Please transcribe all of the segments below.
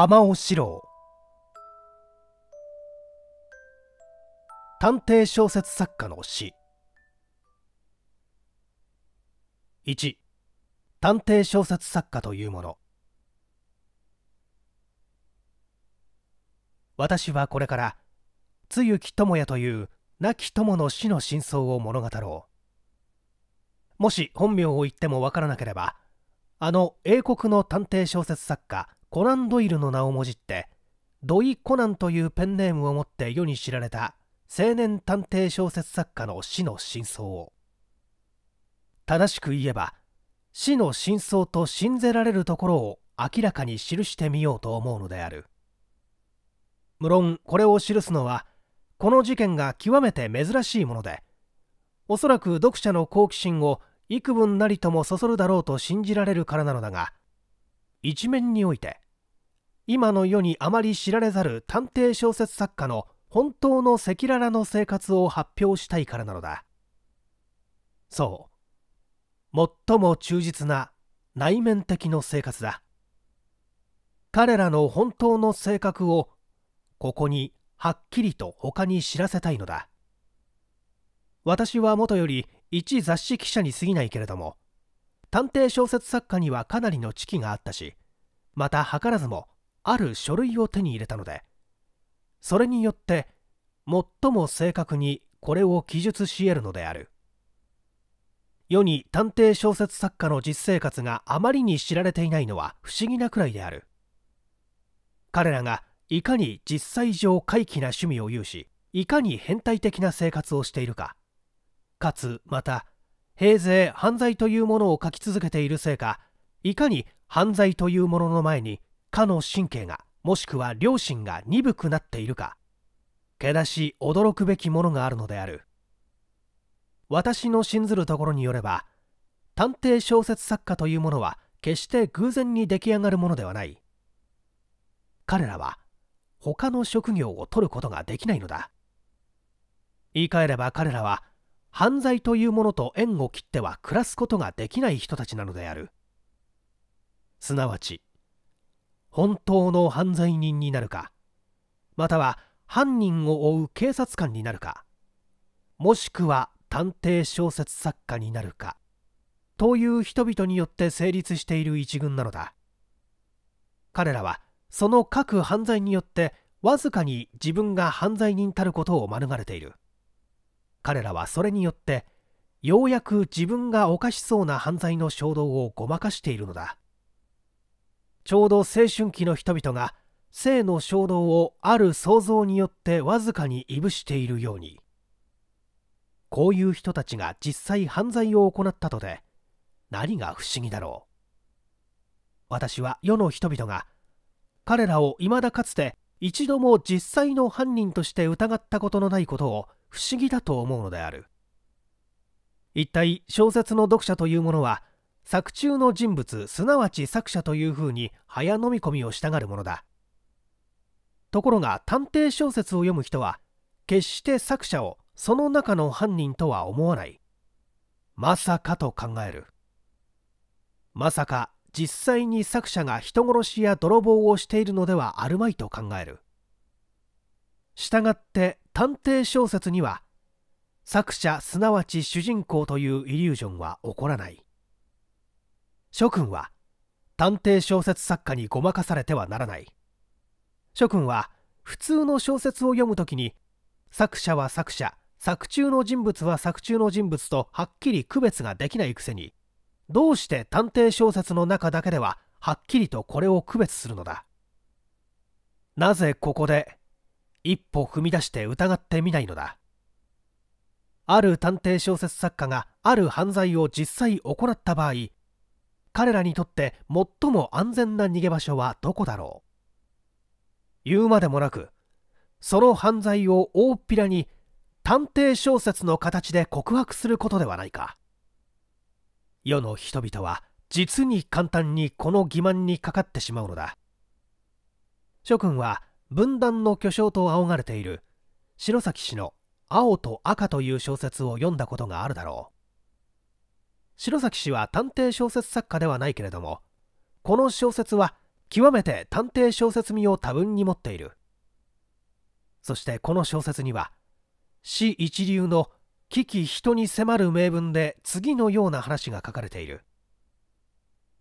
浜尾四郎探偵小説作家の詩1探偵小説作家というもの私はこれから露木智也という亡き友の死の真相を物語ろうもし本名を言ってもわからなければあの英国の探偵小説作家コナン・ドイルの名をもじってドイ・コナンというペンネームを持って世に知られた青年探偵小説作家の死の真相を正しく言えば死の真相と信ぜられるところを明らかに記してみようと思うのである無論これを記すのはこの事件が極めて珍しいものでおそらく読者の好奇心を幾分なりともそそるだろうと信じられるからなのだが一面において今の世にあまり知られざる探偵小説作家の本当の赤裸々の生活を発表したいからなのだそう最も忠実な内面的の生活だ彼らの本当の性格をここにはっきりと他に知らせたいのだ私はもとより一雑誌記者に過ぎないけれども探偵小説作家にはかなりの知識があったしまた図らずもある書類を手に入れたのでそれによって最も正確にこれを記述し得るのである世に探偵小説作家の実生活があまりに知られていないのは不思議なくらいである彼らがいかに実際上怪奇な趣味を有しいかに変態的な生活をしているかかつまた平勢犯罪というものを書き続けているせいかいかに犯罪というものの前にかの神経がもしくは良心が鈍くなっているかけだし驚くべきものがあるのである私の信ずるところによれば探偵小説作家というものは決して偶然に出来上がるものではない彼らは他の職業を取ることができないのだ言い換えれば彼らは犯罪というものと縁を切っては暮らすことができない人たちなのであるすなわち本当の犯罪人になるかまたは犯人を追う警察官になるかもしくは探偵小説作家になるかという人々によって成立している一群なのだ彼らはその各犯罪によってわずかに自分が犯罪人たることを免れている彼らはそれによってようやく自分が犯しそうな犯罪の衝動をごまかしているのだちょうど青春期の人々が性の衝動をある想像によってわずかにいぶしているようにこういう人たちが実際犯罪を行ったとで何が不思議だろう私は世の人々が彼らをいまだかつて一度も実際の犯人として疑ったことのないことを不思議だと思うのである一体小説の読者というものは作中の人物すなわち作者というふうに早飲み込みをしたがるものだところが探偵小説を読む人は決して作者をその中の犯人とは思わないまさかと考えるまさか実際に作者が人殺しや泥棒をしているのではあるまいと考える従って探偵小説には作者すなわち主人公というイリュージョンは起こらない諸君は探偵小説作家にごまかされてはならない諸君は普通の小説を読むときに作者は作者作中の人物は作中の人物とはっきり区別ができないくせにどうして探偵小説の中だけでははっきりとこれを区別するのだなぜここで一歩踏み出して疑ってみないのだある探偵小説作家がある犯罪を実際行った場合彼らにとって最も安全な逃げ場所はどこだろう言うまでもなくその犯罪を大っぴらに探偵小説の形で告白することではないか世の人々は実に簡単にこの欺瞞にかかってしまうのだ諸君は分断の巨匠と仰がれている白崎氏の「青と赤」という小説を読んだことがあるだろう白崎氏は探偵小説作家ではないけれどもこの小説は極めて探偵小説味を多分に持っているそしてこの小説には死一流の危機人に迫る名文で次のような話が書かれている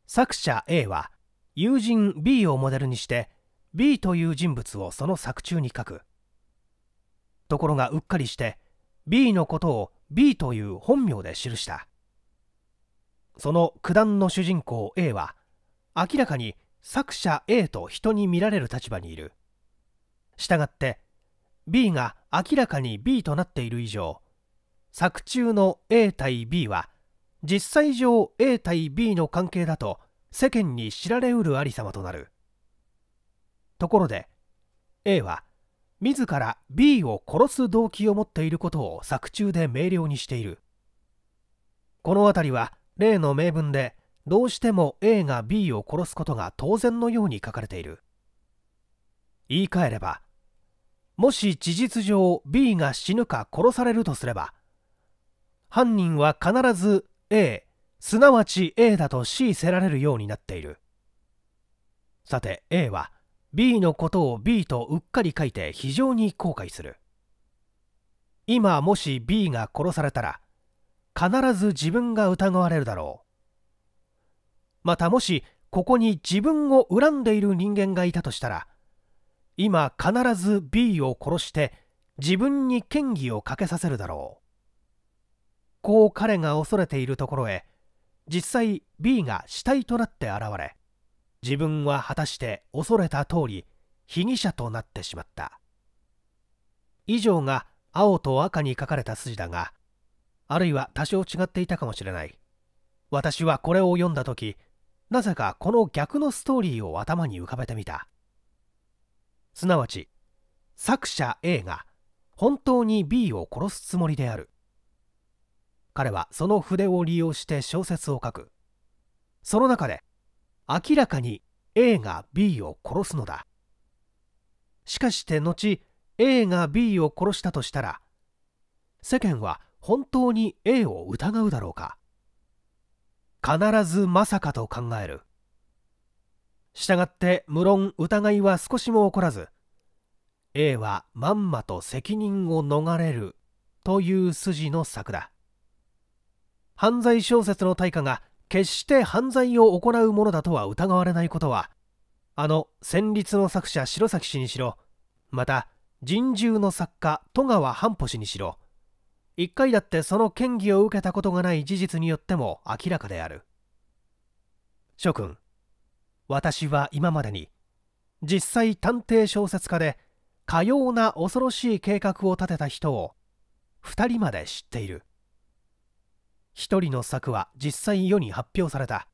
作者 A は友人 B をモデルにして B という人物をその作中に書くところがうっかりして B のことを B という本名で記したその九段の主人公 A は明らかに作者 A と人に見られる立場にいるしたがって B が明らかに B となっている以上作中の A 対 B は実際上 A 対 B の関係だと世間に知られうるありさまとなるところで A は自ら B を殺す動機を持っていることを作中で明瞭にしているこの辺りは例の名文でどうしても A が B を殺すことが当然のように書かれている言い換えればもし事実上 B が死ぬか殺されるとすれば犯人は必ず A すなわち A だと C せられるようになっているさて A は B のことを B とうっかり書いて非常に後悔する今もし B が殺されたら必ず自分が疑われるだろうまたもしここに自分を恨んでいる人間がいたとしたら今必ず B を殺して自分に嫌疑をかけさせるだろうこう彼が恐れているところへ実際 B が死体となって現れ自分は果たして恐れた通り被疑者となってしまった以上が青と赤に書かれた筋だがあるいは多少違っていたかもしれない私はこれを読んだ時なぜかこの逆のストーリーを頭に浮かべてみたすなわち作者 A が本当に B を殺すつもりである彼はその筆を利用して小説を書くその中で明らかに A が B を殺すのだしかして後 A が B を殺したとしたら世間は本当に A を疑うだろうか必ずまさかと考えるしたがって無論疑いは少しも起こらず A はまんまと責任を逃れるという筋の策だ犯罪小説の対価が決して犯罪を行うものだとは疑われないことはあの戦慄の作者白崎氏にしろまた人獣の作家戸川半歩氏にしろ一回だってその嫌疑を受けたことがない事実によっても明らかである諸君私は今までに実際探偵小説家でかような恐ろしい計画を立てた人を2人まで知っている。1人の作は実際世に発表された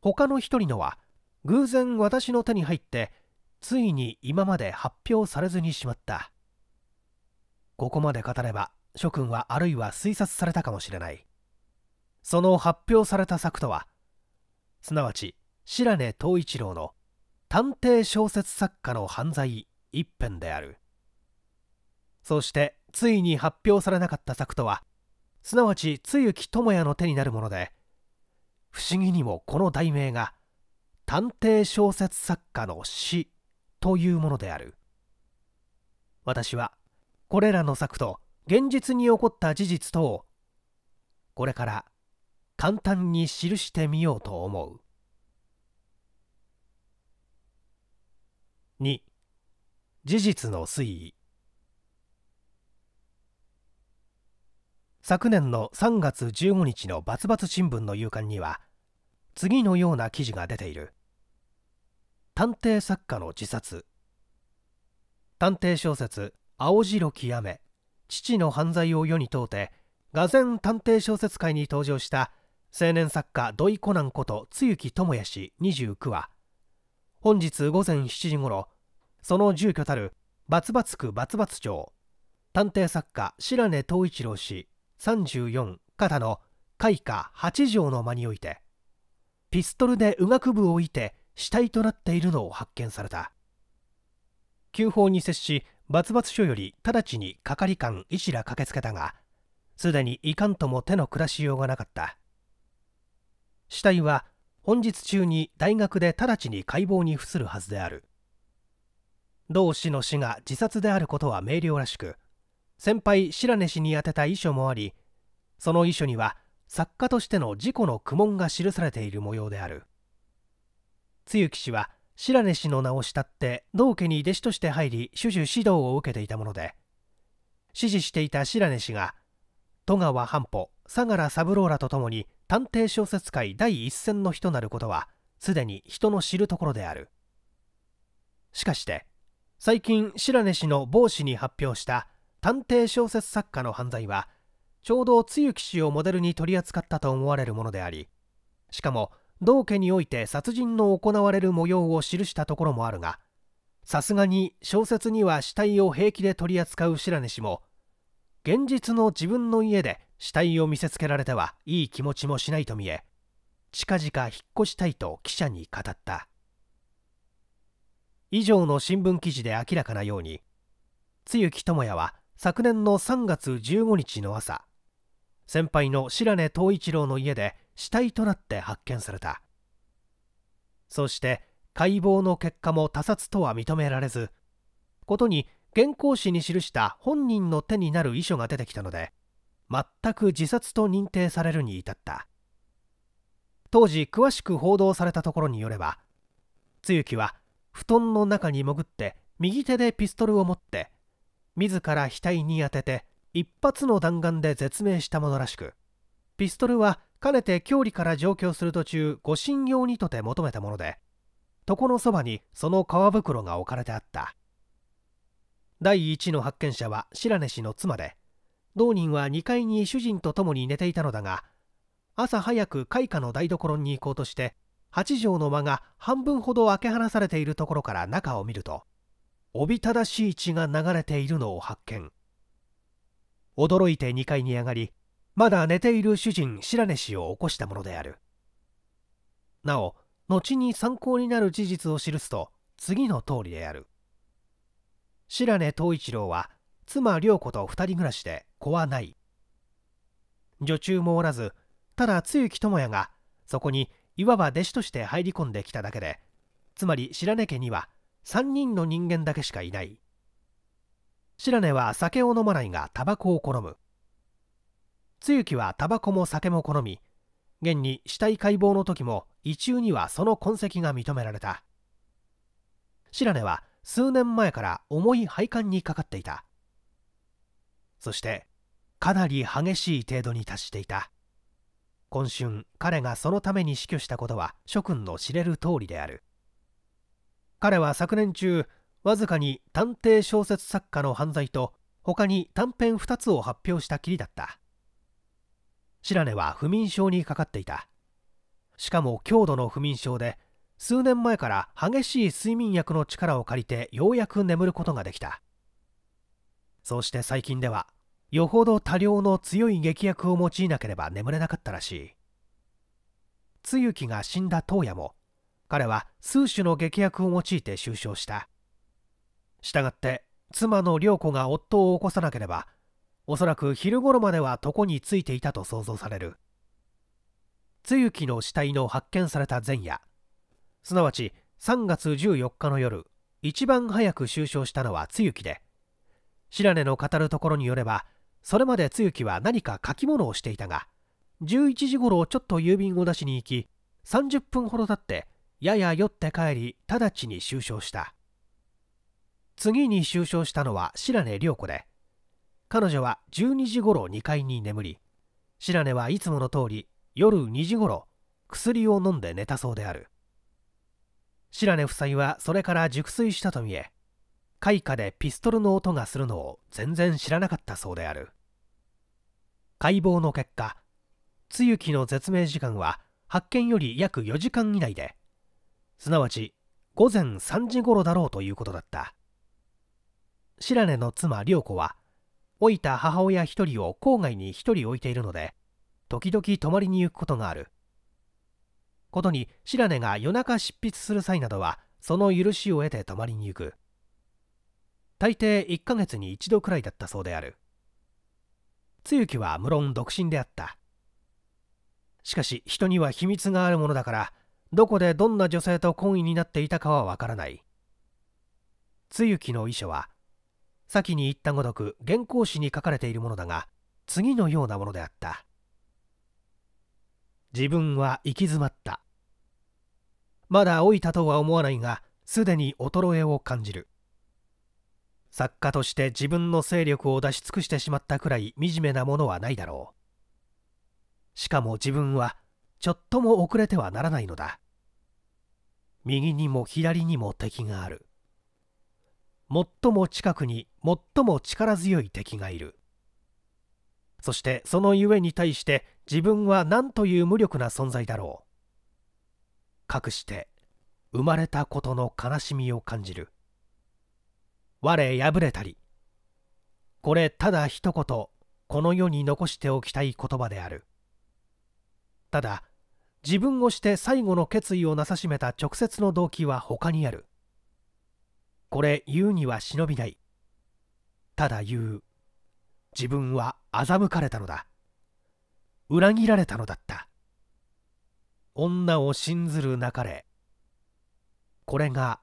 他の1人のは偶然私の手に入ってついに今まで発表されずにしまったここまで語れば諸君はあるいは推察されたかもしれないその発表された作とはすなわち白根藤一郎の探偵小説作家の犯罪一編であるそしてついに発表されなかった作とはすなわち露木智也の手になるもので不思議にもこの題名が探偵小説作家の死というものである私はこれらの作と現実に起こった事実とをこれから簡単に記してみようと思う2事実の推移昨年の3月15日のバツバツ新聞の夕刊には次のような記事が出ている探偵作家の自殺探偵小説「青白き雨父の犯罪を世に問うて」がぜん探偵小説界に登場した青年作家土井コナンこと露木智也氏29話本日午前7時ごろその住居たるバツバツ区バツバツ町探偵作家白根東一郎氏34肩の開花8条の間においてピストルで右学部をいて死体となっているのを発見された旧法に接し罰罰署より直ちに係官医師ら駆けつけたがすでにいかんとも手の暮らしようがなかった死体は本日中に大学で直ちに解剖に付するはずである同氏の死が自殺であることは明瞭らしく先輩白根氏に宛てた遺書もありその遺書には作家としての自己の苦悶が記されている模様である露木氏は白根氏の名を慕って道家に弟子として入り主々指導を受けていたもので支持していた白根氏が戸川半歩相良三郎らと共に探偵小説界第一線の人なることはすでに人の知るところであるしかして最近白根氏の某子に発表した探偵小説作家の犯罪はちょうど露木氏をモデルに取り扱ったと思われるものでありしかも道家において殺人の行われる模様を記したところもあるがさすがに小説には死体を平気で取り扱う白根氏も現実の自分の家で死体を見せつけられてはいい気持ちもしないと見え近々引っ越したいと記者に語った以上の新聞記事で明らかなように露木智也は昨年の3月15日の朝先輩の白根藤一郎の家で死体となって発見されたそして解剖の結果も他殺とは認められずことに原稿紙に記した本人の手になる遺書が出てきたので全く自殺と認定されるに至った当時詳しく報道されたところによれば露木は布団の中に潜って右手でピストルを持って自ら額に当てて一発の弾丸で絶命したものらしくピストルはかねて郷里から上京する途中護身用にとて求めたもので床のそばにその皮袋が置かれてあった第一の発見者は白根氏の妻で同人は2階に主人と共に寝ていたのだが朝早く開花の台所に行こうとして8畳の間が半分ほど開け放されているところから中を見るとおびただしい血が流れているのを発見驚いて2階に上がりまだ寝ている主人白根氏を起こしたものであるなお後に参考になる事実を記すと次の通りである白根藤一郎は妻涼子と2人暮らしで子はない女中もおらずただ露木智也がそこにいわば弟子として入り込んできただけでつまり白根家には3人の人間だけしかいない白根は酒を飲まないがタバコを好む露木はタバコも酒も好み現に死体解剖の時も意中にはその痕跡が認められた白根は数年前から重い配管にかかっていたそしてかなり激しい程度に達していた今春彼がそのために死去したことは諸君の知れる通りである彼は昨年中わずかに探偵小説作家の犯罪と他に短編2つを発表したきりだった白根は不眠症にかかっていたしかも強度の不眠症で数年前から激しい睡眠薬の力を借りてようやく眠ることができたそうして最近ではよほど多量の強い劇薬を用いなければ眠れなかったらしい露木が死んだ当夜も彼は数種の劇薬を用いて収傷したしたがって妻の涼子が夫を起こさなければおそらく昼頃までは床についていたと想像される露木の死体の発見された前夜すなわち3月14日の夜一番早く収傷したのは露木で白根の語るところによればそれまで露木は何か書き物をしていたが11時頃ちょっと郵便を出しに行き30分ほど経ってやや酔って帰り直ちに就傷した次に就傷したのは白根涼子で彼女は12時ごろ2階に眠り白根はいつもの通り夜2時ごろ薬を飲んで寝たそうである白根夫妻はそれから熟睡したと見え開花でピストルの音がするのを全然知らなかったそうである解剖の結果露木の絶命時間は発見より約4時間以内ですなわち午前3時頃だろうということだった白根の妻良子は老いた母親一人を郊外に一人置いているので時々泊まりに行くことがあることに白根が夜中執筆する際などはその許しを得て泊まりに行く大抵1ヶ月に1度くらいだったそうである露木は無論独身であったしかし人には秘密があるものだからどこでどんな女性と懇意になっていたかはわからない露木の遺書は先に言ったごとく原稿紙に書かれているものだが次のようなものであった自分は行き詰まったまだ老いたとは思わないがすでに衰えを感じる作家として自分の勢力を出し尽くしてしまったくらい惨めなものはないだろうしかも自分はちょっとも遅れてはならないのだ右にも左にも敵がある最も近くに最も力強い敵がいるそしてそのゆえに対して自分は何という無力な存在だろうかくして生まれたことの悲しみを感じる我敗れたりこれただ一言この世に残しておきたい言葉であるただ自分をして最後の決意をなさしめた直接の動機は他にあるこれ言うには忍びないただ言う自分は欺かれたのだ裏切られたのだった女を信ずるなかれこれが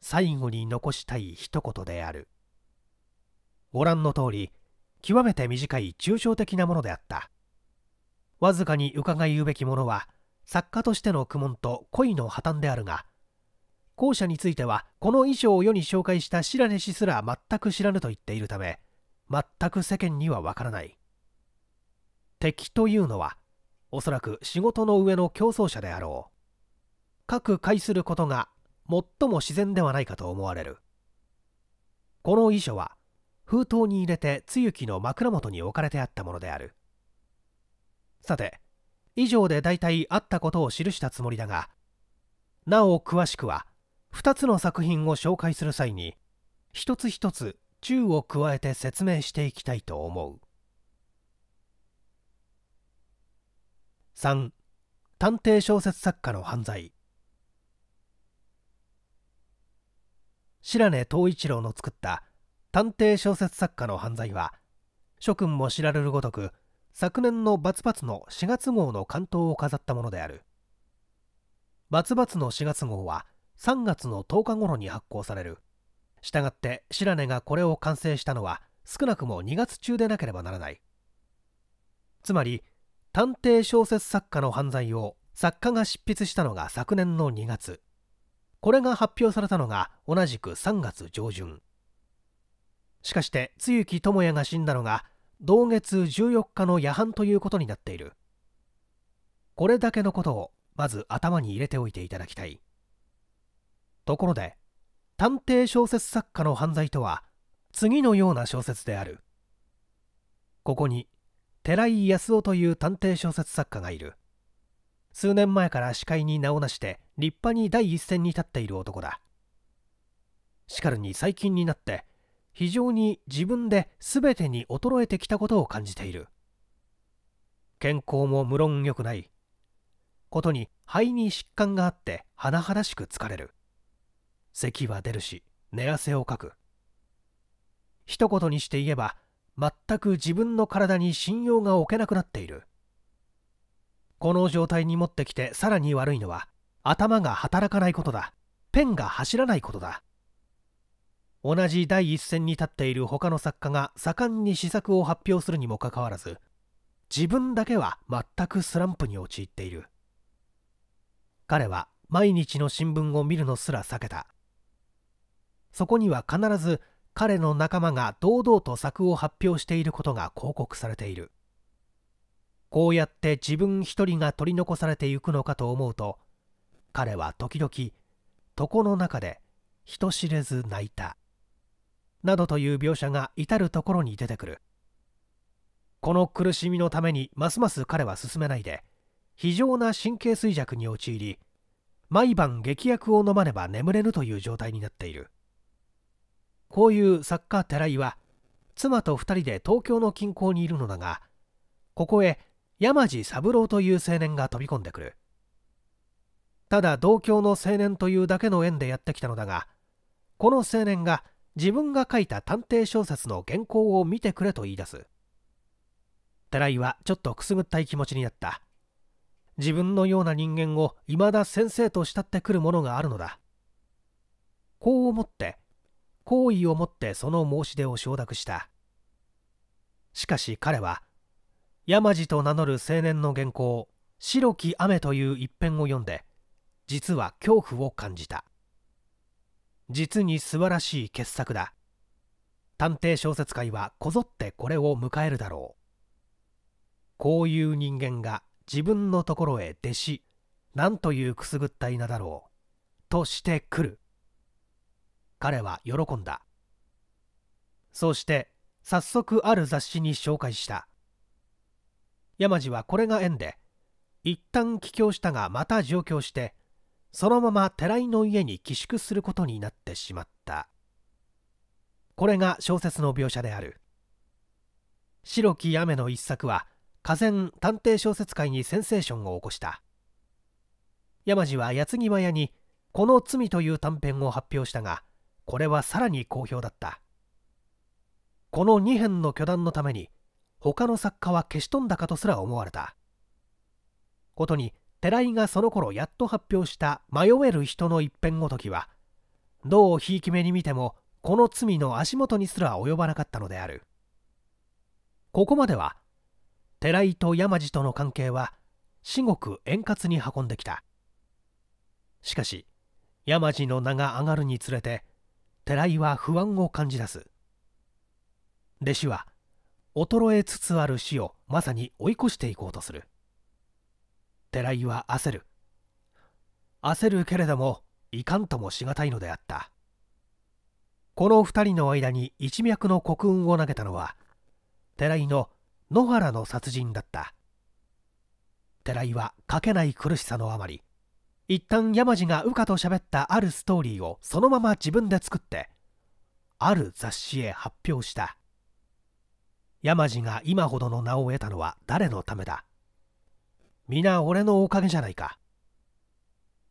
最後に残したい一言であるご覧の通り極めて短い抽象的なものであったわずかに伺いうべきものは作家としての苦悶と恋の破綻であるが後者についてはこの衣装を世に紹介した白根氏すら全く知らぬと言っているため全く世間にはわからない敵というのはおそらく仕事の上の競争者であろう各界することが最も自然ではないかと思われるこの遺書は封筒に入れて露木の枕元に置かれてあったものであるさて以上で大体あったことを記したつもりだがなお詳しくは2つの作品を紹介する際に一つ一つ宙を加えて説明していきたいと思う3探偵小説作家の犯罪白根藤一郎の作った探偵小説作家の犯罪は諸君も知られるごとく昨年のバツバツの4月号の関東を飾ったものであるバツバツの4月号は3月の10日頃に発行されるしたがって白根がこれを完成したのは少なくも2月中でなければならないつまり探偵小説作家の犯罪を作家が執筆したのが昨年の2月これが発表されたのが同じく3月上旬しかして露木智也が死んだのが同月14日の夜半ということになっているこれだけのことをまず頭に入れておいていただきたいところで探偵小説作家の犯罪とは次のような小説であるここに寺井康夫という探偵小説作家がいる数年前から司会に名を成して立派に第一線に立っている男だしかるに最近になって非常に自分で全てに衰えてきたことを感じている健康も無論良くないことに肺に疾患があって甚だしく疲れる咳は出るし寝汗をかく一言にして言えば全く自分の体に信用が置けなくなっているこの状態に持ってきてさらに悪いのは頭が働かないことだペンが走らないことだ同じ第一線に立っている他の作家が盛んに試作を発表するにもかかわらず自分だけは全くスランプに陥っている彼は毎日の新聞を見るのすら避けたそこには必ず彼の仲間が堂々と作を発表していることが広告されているこうやって自分一人が取り残されてゆくのかと思うと彼は時々床の中で人知れず泣いたなどという描写が至る所に出てくるこの苦しみのためにますます彼は進めないで非常な神経衰弱に陥り毎晩劇薬を飲まねば眠れぬという状態になっているこういう作家寺井は妻と2人で東京の近郊にいるのだがここへ山路三郎という青年が飛び込んでくるただ同郷の青年というだけの縁でやってきたのだがこの青年が自分が書いた探偵小説の原稿を見てくれと言い出す寺井はちょっとくすぐったい気持ちになった自分のような人間を未だ先生と慕ってくるものがあるのだこう思って好意を持ってその申し出を承諾したしかし彼は山路と名乗る青年の原稿「白き雨」という一編を読んで実は恐怖を感じた実に素晴らしい傑作だ探偵小説界はこぞってこれを迎えるだろうこういう人間が自分のところへ弟子なんというくすぐった稲だろうとしてくる彼は喜んだそうして早速ある雑誌に紹介した山路はこれが縁で一旦帰郷したがまた上京してそのまま寺井の家に寄宿することになってしまったこれが小説の描写である白き雨の一作は河川探偵小説界にセンセーションを起こした山路は矢継ぎ早にこの罪という短編を発表したがこれはさらに好評だったこの2編の巨断のために他の作家は消し飛んだかとすら思われたことに寺井がその頃やっと発表した「迷える人の一辺ごときは」はどうひいき目に見てもこの罪の足元にすら及ばなかったのであるここまでは寺井と山路との関係は至極円滑に運んできたしかし山路の名が上がるにつれて寺井は不安を感じ出す弟子は衰えつつある死をまさに追い越していこうとする寺井は焦る焦るけれどもいかんともしがたいのであったこの2人の間に一脈の刻運を投げたのは寺井の野原の殺人だった寺井は書けない苦しさのあまり一旦山路が羽化と喋ったあるストーリーをそのまま自分で作ってある雑誌へ発表した山路が今ほどの名を得たのは誰のためだ皆俺のおかげじゃないか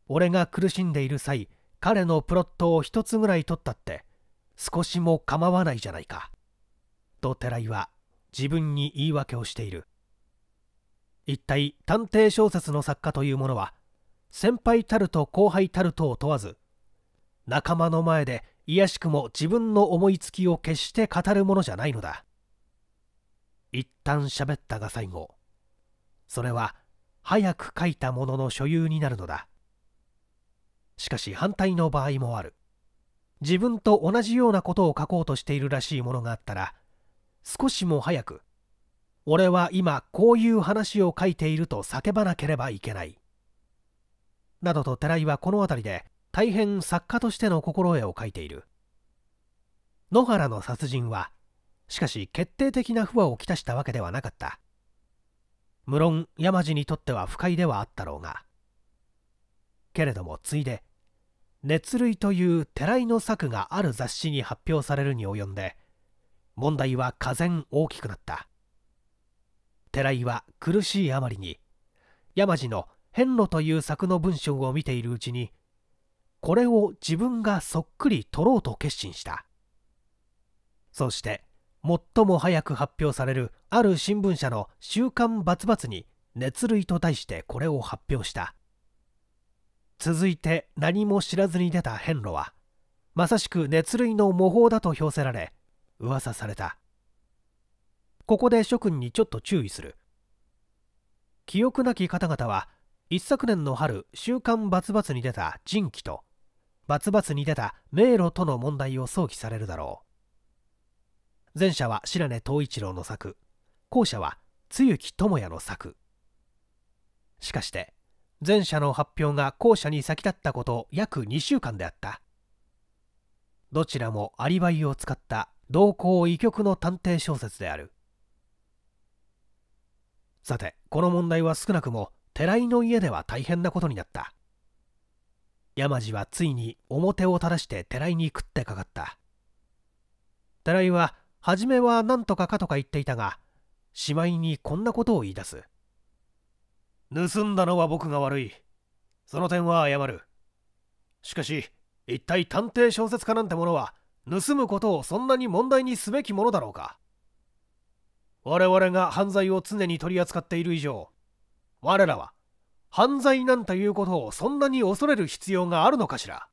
俺が苦しんでいる際彼のプロットを一つぐらい取ったって少しも構わないじゃないかと寺井は自分に言い訳をしている一体探偵小説の作家というものは先輩たると後輩たるとを問わず仲間の前で卑しくも自分の思いつきを決して語るものじゃないのだ一旦喋ったが最後それは早く書いたものの所有になるのだしかし反対の場合もある自分と同じようなことを書こうとしているらしいものがあったら少しも早く「俺は今こういう話を書いている」と叫ばなければいけないなどと寺井はこの辺りで大変作家としての心得を書いている野原の殺人はしかし決定的な不和をきたしたわけではなかった無論山路にとっては不快ではあったろうがけれどもついで熱類という寺井の策がある雑誌に発表されるに及んで問題は俄然大きくなった寺井は苦しいあまりに山路の「遍路」という作の文章を見ているうちにこれを自分がそっくり取ろうと決心したそして最も早く発表されるある新聞社の「週刊バツバツ」に熱類と題してこれを発表した続いて何も知らずに出た遍路はまさしく熱類の模倣だと評せられ噂されたここで諸君にちょっと注意する記憶なき方々は一昨年の春「週刊バツバツ」に出た「人気」と「バツバツ」に出た「迷路」との問題を想起されるだろう前者は白根藤一郎の作後者は露木智也の作しかして前者の発表が後者に先立ったこと約2週間であったどちらもアリバイを使った同行異曲の探偵小説であるさてこの問題は少なくも寺井の家では大変なことになった山路はついに表を正して寺井に食ってかかった寺井は初めは何とかかとか言っていたがしまいにこんなことを言い出す盗んだのは僕が悪いその点は謝るしかし一体探偵小説家なんてものは盗むことをそんなに問題にすべきものだろうか我々が犯罪を常に取り扱っている以上我らは犯罪なんていうことをそんなに恐れる必要があるのかしら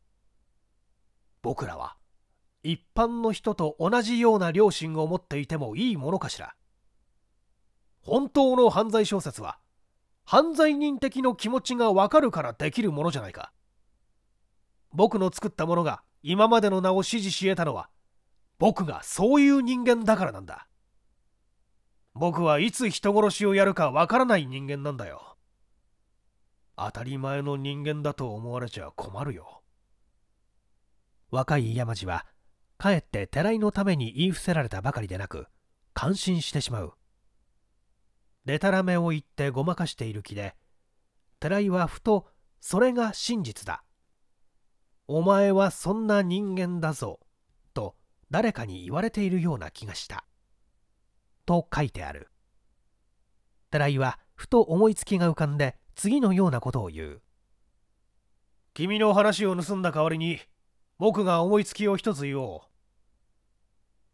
僕らは一般の人と同じような良心を持っていてもいいものかしら本当の犯罪小説は犯罪人的の気持ちがわかるからできるものじゃないか僕の作ったものが今までの名を支持し得たのは僕がそういう人間だからなんだ僕はいつ人殺しをやるかわからない人間なんだよ当たり前の人間だと思われちゃ困るよ若い山路はかえって寺井のために言い伏せられたばかりでなく感心してしまうでたらめを言ってごまかしている気で寺井はふとそれが真実だお前はそんな人間だぞと誰かに言われているような気がしたと書いてある寺井はふと思いつきが浮かんで次のようなことを言う君の話を盗んだ代わりに僕が思いつきを一つ言おう。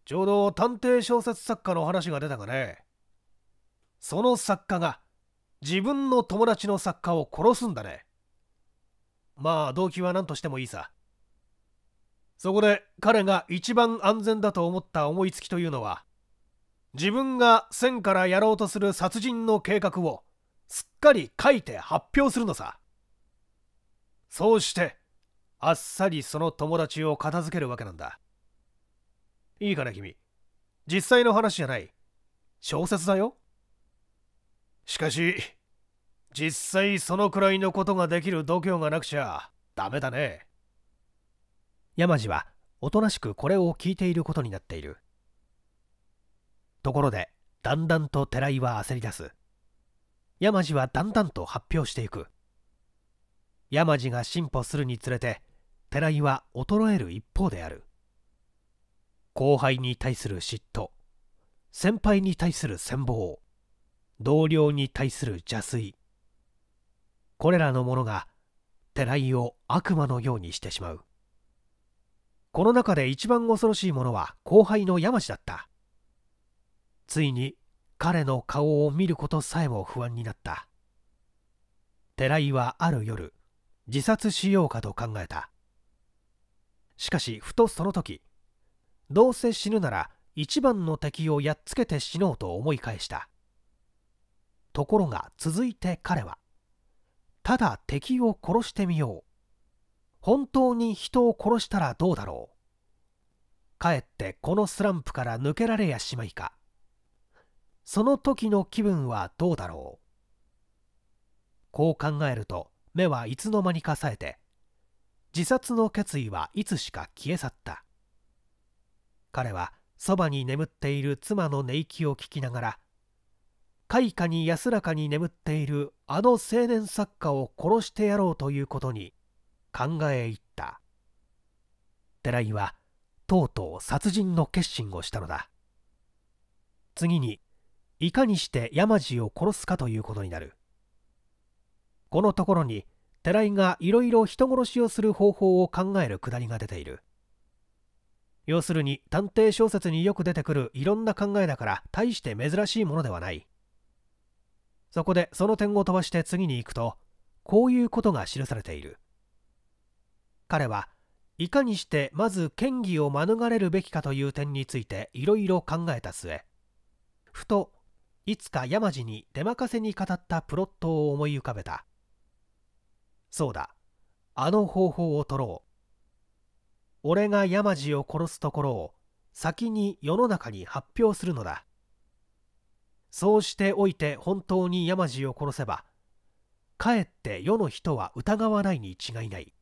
ちょうど探偵小説作家の話が出たがね、その作家が自分の友達の作家を殺すんだね。まあ動機は何としてもいいさ。そこで彼が一番安全だと思った思いつきというのは、自分が線からやろうとする殺人の計画をすっかり書いて発表するのさ。そうして、あっさりその友達を片付けるわけなんだいいかな君実際の話じゃない小説だよしかし実際そのくらいのことができる度胸がなくちゃダメだね山路はおとなしくこれを聞いていることになっているところでだんだんと寺井は焦り出す山路はだんだんと発表していく山路が進歩するにつれて寺井は衰える一方である後輩に対する嫉妬先輩に対する羨望同僚に対する邪推これらのものが寺井を悪魔のようにしてしまうこの中で一番恐ろしいものは後輩の山地だったついに彼の顔を見ることさえも不安になった寺井はある夜自殺しようかと考えたしかしふとその時どうせ死ぬなら一番の敵をやっつけて死のうと思い返したところが続いて彼はただ敵を殺してみよう本当に人を殺したらどうだろうかえってこのスランプから抜けられやしまいかその時の気分はどうだろうこう考えると目はいつの間にかさえて自殺の決意はいつしか消え去った彼はそばに眠っている妻の寝息を聞きながら開花に安らかに眠っているあの青年作家を殺してやろうということに考え入った寺井はとうとう殺人の決心をしたのだ次にいかにして山路を殺すかということになるこのところに寺井がいろいろ人殺しをする方法を考えるくだりが出ている要するに探偵小説によく出てくるいろんな考えだから大して珍しいものではないそこでその点を飛ばして次に行くとこういうことが記されている彼はいかにしてまず嫌疑を免れるべきかという点についていろいろ考えた末ふといつか山路に出任せに語ったプロットを思い浮かべたそうだあの方法を取ろう俺が山路を殺すところを先に世の中に発表するのだそうしておいて本当に山路を殺せばかえって世の人は疑わないに違いない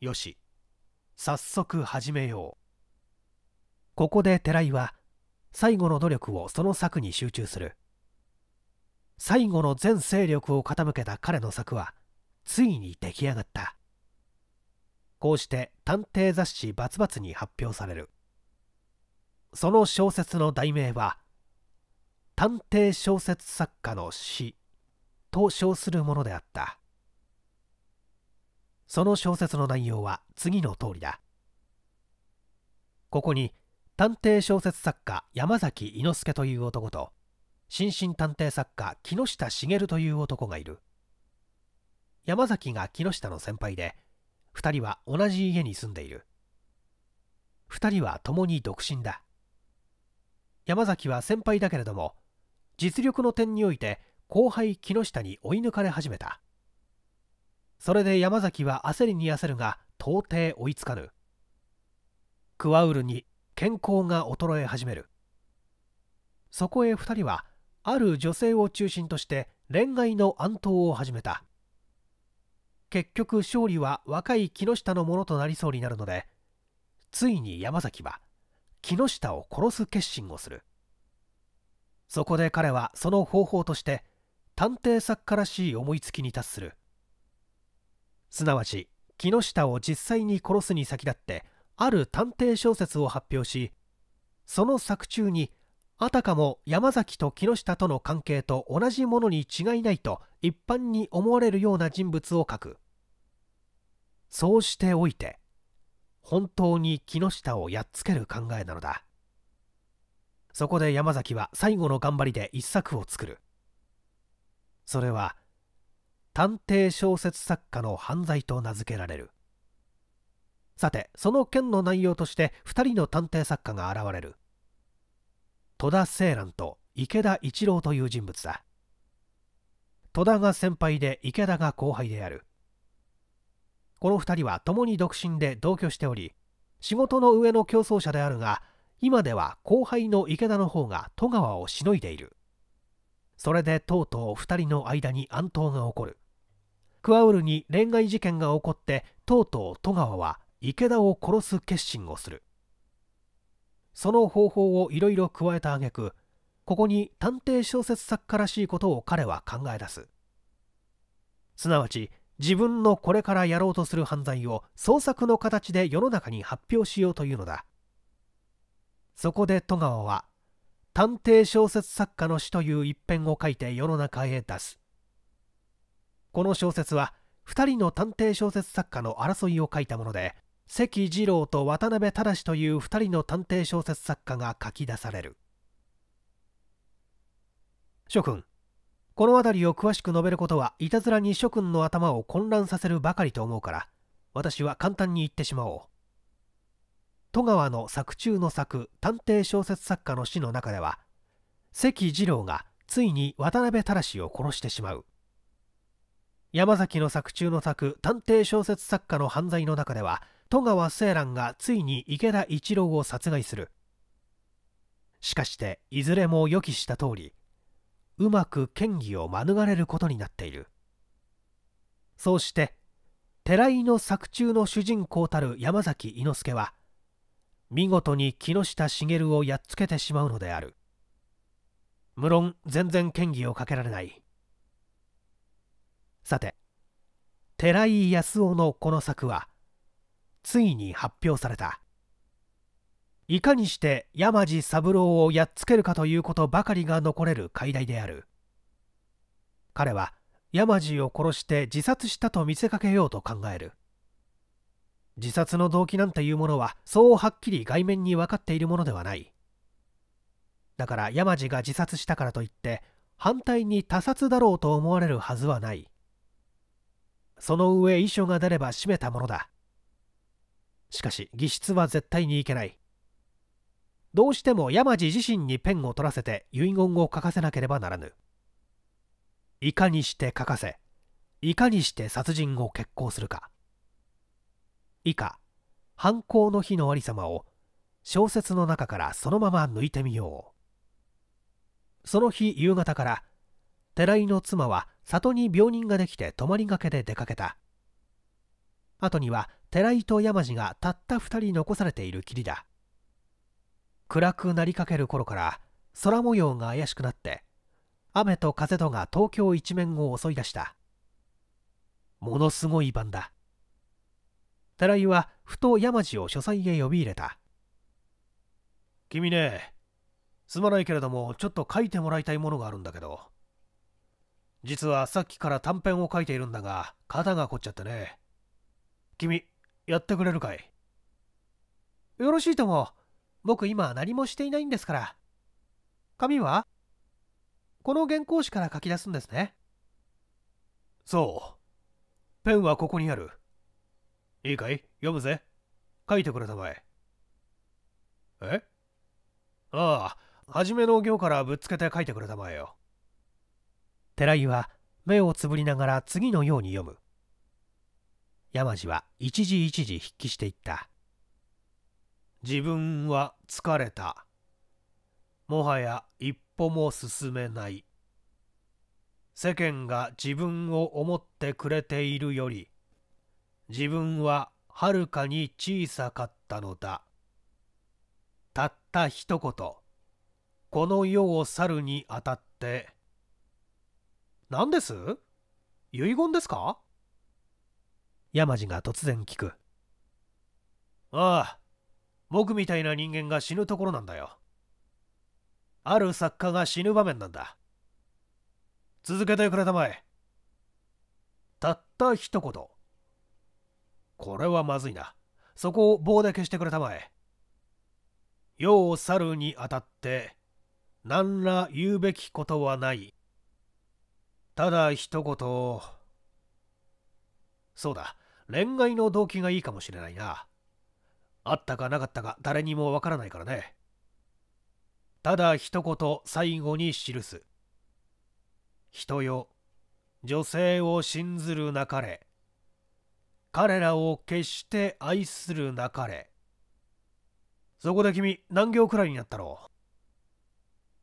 よし早速始めようここで寺井は最後の努力をその策に集中する最後の全勢力を傾けた彼の策はついに出来上がったこうして探偵雑誌「バツバツ」に発表されるその小説の題名は「探偵小説作家の死」と称するものであったその小説の内容は次の通りだここに探偵小説作家山崎伊之助という男と新進探偵作家木下茂という男がいる山崎が木下の先輩で2人は同じ家に住んでいる2人は共に独身だ山崎は先輩だけれども実力の点において後輩木下に追い抜かれ始めたそれで山崎は焦りに焦るが到底追いつかぬクワウルに健康が衰え始めるそこへ2人はある女性を中心として恋愛の安闘を始めた結局勝利は若い木下のものとなりそうになるのでついに山崎は木下を殺す決心をするそこで彼はその方法として探偵作家らしい思いつきに達するすなわち木下を実際に殺すに先立ってある探偵小説を発表しその作中にあたかも山崎と木下との関係と同じものに違いないと一般に思われるような人物を書くそうしておいて本当に木下をやっつける考えなのだそこで山崎は最後の頑張りで一作を作るそれは探偵小説作家の犯罪と名付けられるさてその件の内容として2人の探偵作家が現れる戸田青蘭と池田一郎という人物だ戸田が先輩で池田が後輩であるこの2人は共に独身で同居しており仕事の上の競争者であるが今では後輩の池田の方が戸川をしのいでいるそれでとうとう2人の間に暗闘が起こるクワウルに恋愛事件が起こってとうとう戸川は池田を殺す決心をするその方法をいろいろ加えた挙句ここに探偵小説作家らしいことを彼は考え出すすなわち自分のこれからやろうとする犯罪を創作の形で世の中に発表しようというのだそこで戸川は探偵小説作家の死という一編を書いて世の中へ出すこの小説は2人の探偵小説作家の争いを書いたもので関二郎と渡辺忠という2人の探偵小説作家が書き出される諸君この辺りを詳しく述べることはいたずらに諸君の頭を混乱させるばかりと思うから私は簡単に言ってしまおう戸川の作中の作探偵小説作家の死」の中では関次郎がついに渡辺忠を殺してしまう山崎の作中の作探偵小説作家の犯罪の中では戸川青蘭がついに池田一郎を殺害するしかしていずれも予期した通りうまく嫌疑を免れることになっているそうして寺井の作中の主人公たる山崎伊之助は見事に木下茂をやっつけてしまうのである無論全然嫌疑をかけられないさて寺井康夫のこの作はついに発表されたいかにして山路三郎をやっつけるかということばかりが残れる解題である彼は山路を殺して自殺したと見せかけようと考える自殺の動機なんていうものはそうはっきり外面に分かっているものではないだから山路が自殺したからといって反対に他殺だろうと思われるはずはないその上遺書が出れば閉めたものだしかし義質は絶対にいけないどうしても山路自身にペンを取らせて遺言を書かせなければならぬいかにして書かせいかにして殺人を決行するか以下犯行の日のありさまを小説の中からそのまま抜いてみようその日夕方から寺井の妻は里に病人ができて泊まりがけで出かけた後には寺井と山路がたった2人残されているきりだ暗くなりかける頃から空模様が怪しくなって雨と風とが東京一面を襲い出したものすごい晩だ寺井はふと山路を書斎へ呼び入れた君ねすまないけれどもちょっと書いてもらいたいものがあるんだけど実はさっきから短編を書いているんだが肩が凝っちゃってね君やってくれるかいよろしいとも僕今何もしていないんですから。紙はこの原稿紙から書き出すんですね。そう。ペンはここにある。いいかい読むぜ。書いてくれたまえ。えああ、初めの行からぶっつけて書いてくれたまえよ。寺井は目をつぶりながら次のように読む。山路は一時一時筆記していった。自分は疲れた。もはや一歩も進めない。世間が自分を思ってくれているより、自分ははるかに小さかったのだ。たった一言、この世を去るにあたって、何です遺言ですか山路が突然聞く。ああ、僕みたいな人間が死ぬところなんだよある作家が死ぬ場面なんだ続けてくれたまえたった一言これはまずいなそこを棒で消してくれたまえ世を去るにあたって何ら言うべきことはないただ一言そうだ恋愛の動機がいいかもしれないなあったかなかったか誰にもわからないからねただ一言最後に記す人よ女性を信ずるなかれ彼らを決して愛するなかれそこで君何行くらいになったろう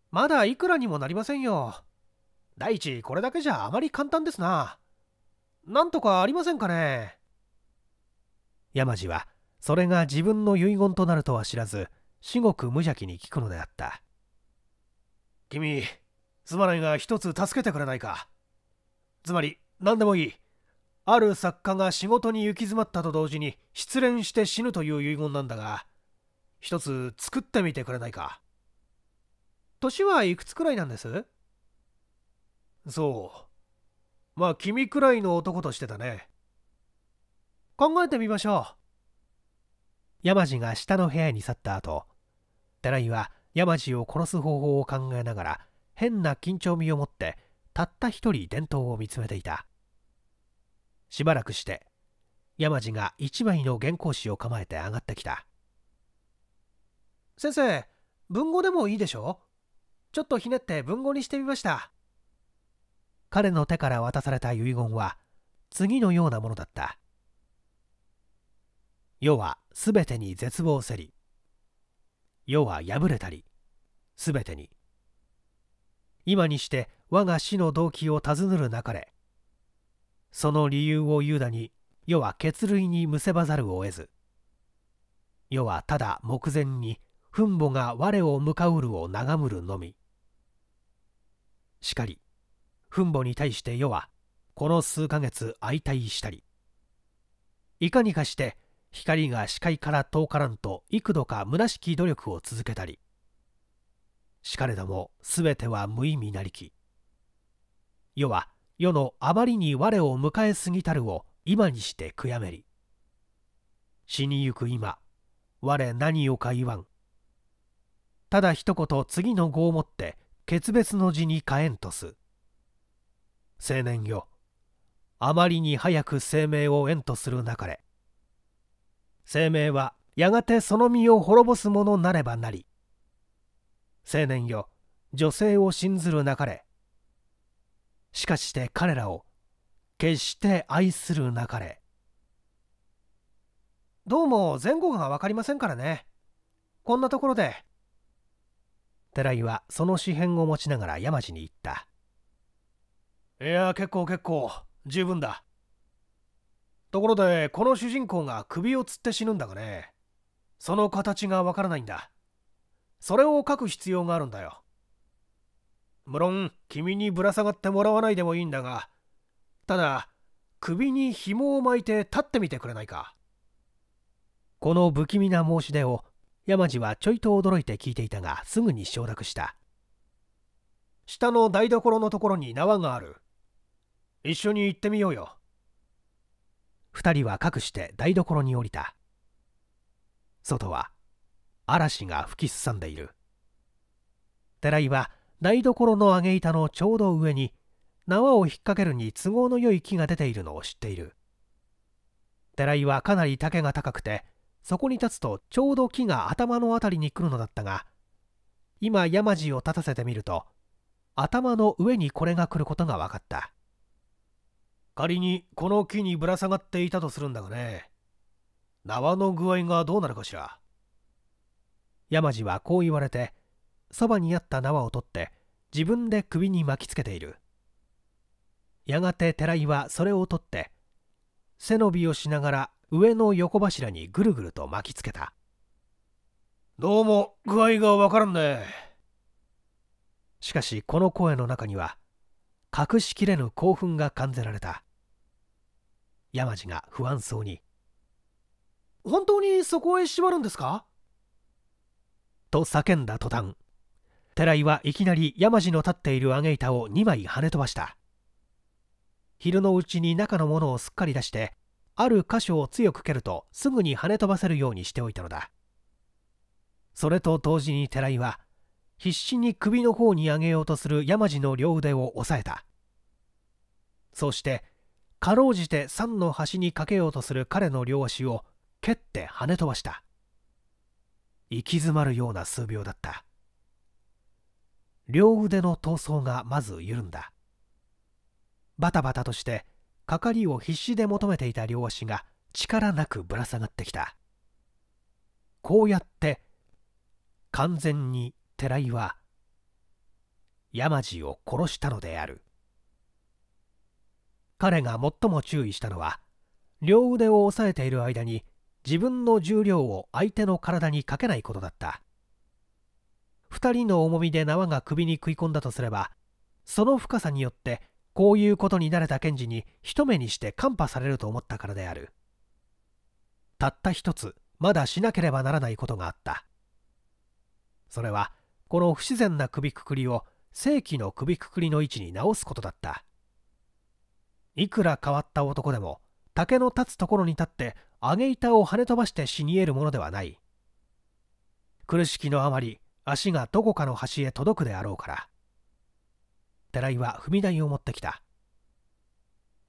まだいくらにもなりませんよ第一これだけじゃあまり簡単ですななんとかありませんかね山路はそれが自分の遺言となるとは知らず至極無邪気に聞くのであった君すまないが一つ助けてくれないかつまり何でもいいある作家が仕事に行き詰まったと同時に失恋して死ぬという遺言なんだが一つ作ってみてくれないか年はいくつくらいなんですそうまあ君くらいの男としてだね考えてみましょう山路が下の部屋に去った後寺井は山路を殺す方法を考えながら変な緊張味を持ってたった一人伝統を見つめていたしばらくして山路が一枚の原稿紙を構えて上がってきた先生文語でもいいでしょちょっとひねって文語にしてみました彼の手から渡された遺言は次のようなものだった世はすべてに絶望せり世は破れたりすべてに今にして我が死の動機を尋ねるなかれその理由をうだに世は血類にむせばざるを得ず世はただ目前に墳母が我を向かうるを眺むるのみしかり墳母に対して世はこの数ヶ月相対したりいかにかして光が視界から遠からんと幾度か虚しき努力を続けたりしかれども全ては無意味なりき世は世のあまりに我を迎えすぎたるを今にして悔やめり死にゆく今我何をか言わんただ一言次の語をもって決別の字に変えんとす青年よあまりに早く生命を縁とするなかれ生命はやがてその身を滅ぼすものなればなり青年よ女性を信ずるなかれしかして彼らを決して愛するなかれどうも前後が分かりませんからねこんなところで寺井はその詩編を持ちながら山路に行ったいや結構結構十分だところでこの主人公が首を吊って死ぬんだがねその形がわからないんだそれを書く必要があるんだよ無論君にぶら下がってもらわないでもいいんだがただ首に紐を巻いて立ってみてくれないかこの不気味な申し出を山路はちょいと驚いて聞いていたがすぐに承諾した下の台所のところに縄がある一緒に行ってみようよ2人はかくして台所に降りた外は嵐が吹きすさんでいる寺井は台所の上げ板のちょうど上に縄を引っ掛けるに都合のよい木が出ているのを知っている寺井はかなり丈が高くてそこに立つとちょうど木が頭の辺りに来るのだったが今山路を立たせてみると頭の上にこれが来ることが分かった仮にこの木にぶら下がっていたとするんだがね縄の具合がどうなるかしら山路はこう言われてそばにあった縄を取って自分で首に巻きつけているやがて寺井はそれを取って背伸びをしながら上の横柱にぐるぐると巻きつけたどうも具合がわからんねしかしこの声の中には隠しきれぬ興奮が感じられた山路が不安そうに「本当にそこへ縛るんですか?」と叫んだ途端寺井はいきなり山路の立っている揚げ板を2枚跳ね飛ばした昼のうちに中のものをすっかり出してある箇所を強く蹴るとすぐに跳ね飛ばせるようにしておいたのだそれと同時に寺井は必死に首の方に上げようとする山路の両腕を押さえたそしてかろうじて山の端にかけようとする彼の両足を蹴って跳ね飛ばした行き詰まるような数秒だった両腕の闘争がまず緩んだバタバタとして係を必死で求めていた両足が力なくぶら下がってきたこうやって完全に寺井は山路を殺したのである彼が最も注意したのは両腕を押さえている間に自分の重量を相手の体にかけないことだった2人の重みで縄が首に食い込んだとすればその深さによってこういうことに慣れた検事に一目にして看破されると思ったからであるたった一つまだしなければならないことがあったそれはこの不自然な首くくりを正規の首くくりの位置に直すことだったいくら変わった男でも竹の立つところに立って揚げ板を跳ね飛ばして死に得るものではない苦しきのあまり足がどこかの端へ届くであろうから寺井は踏み台を持ってきた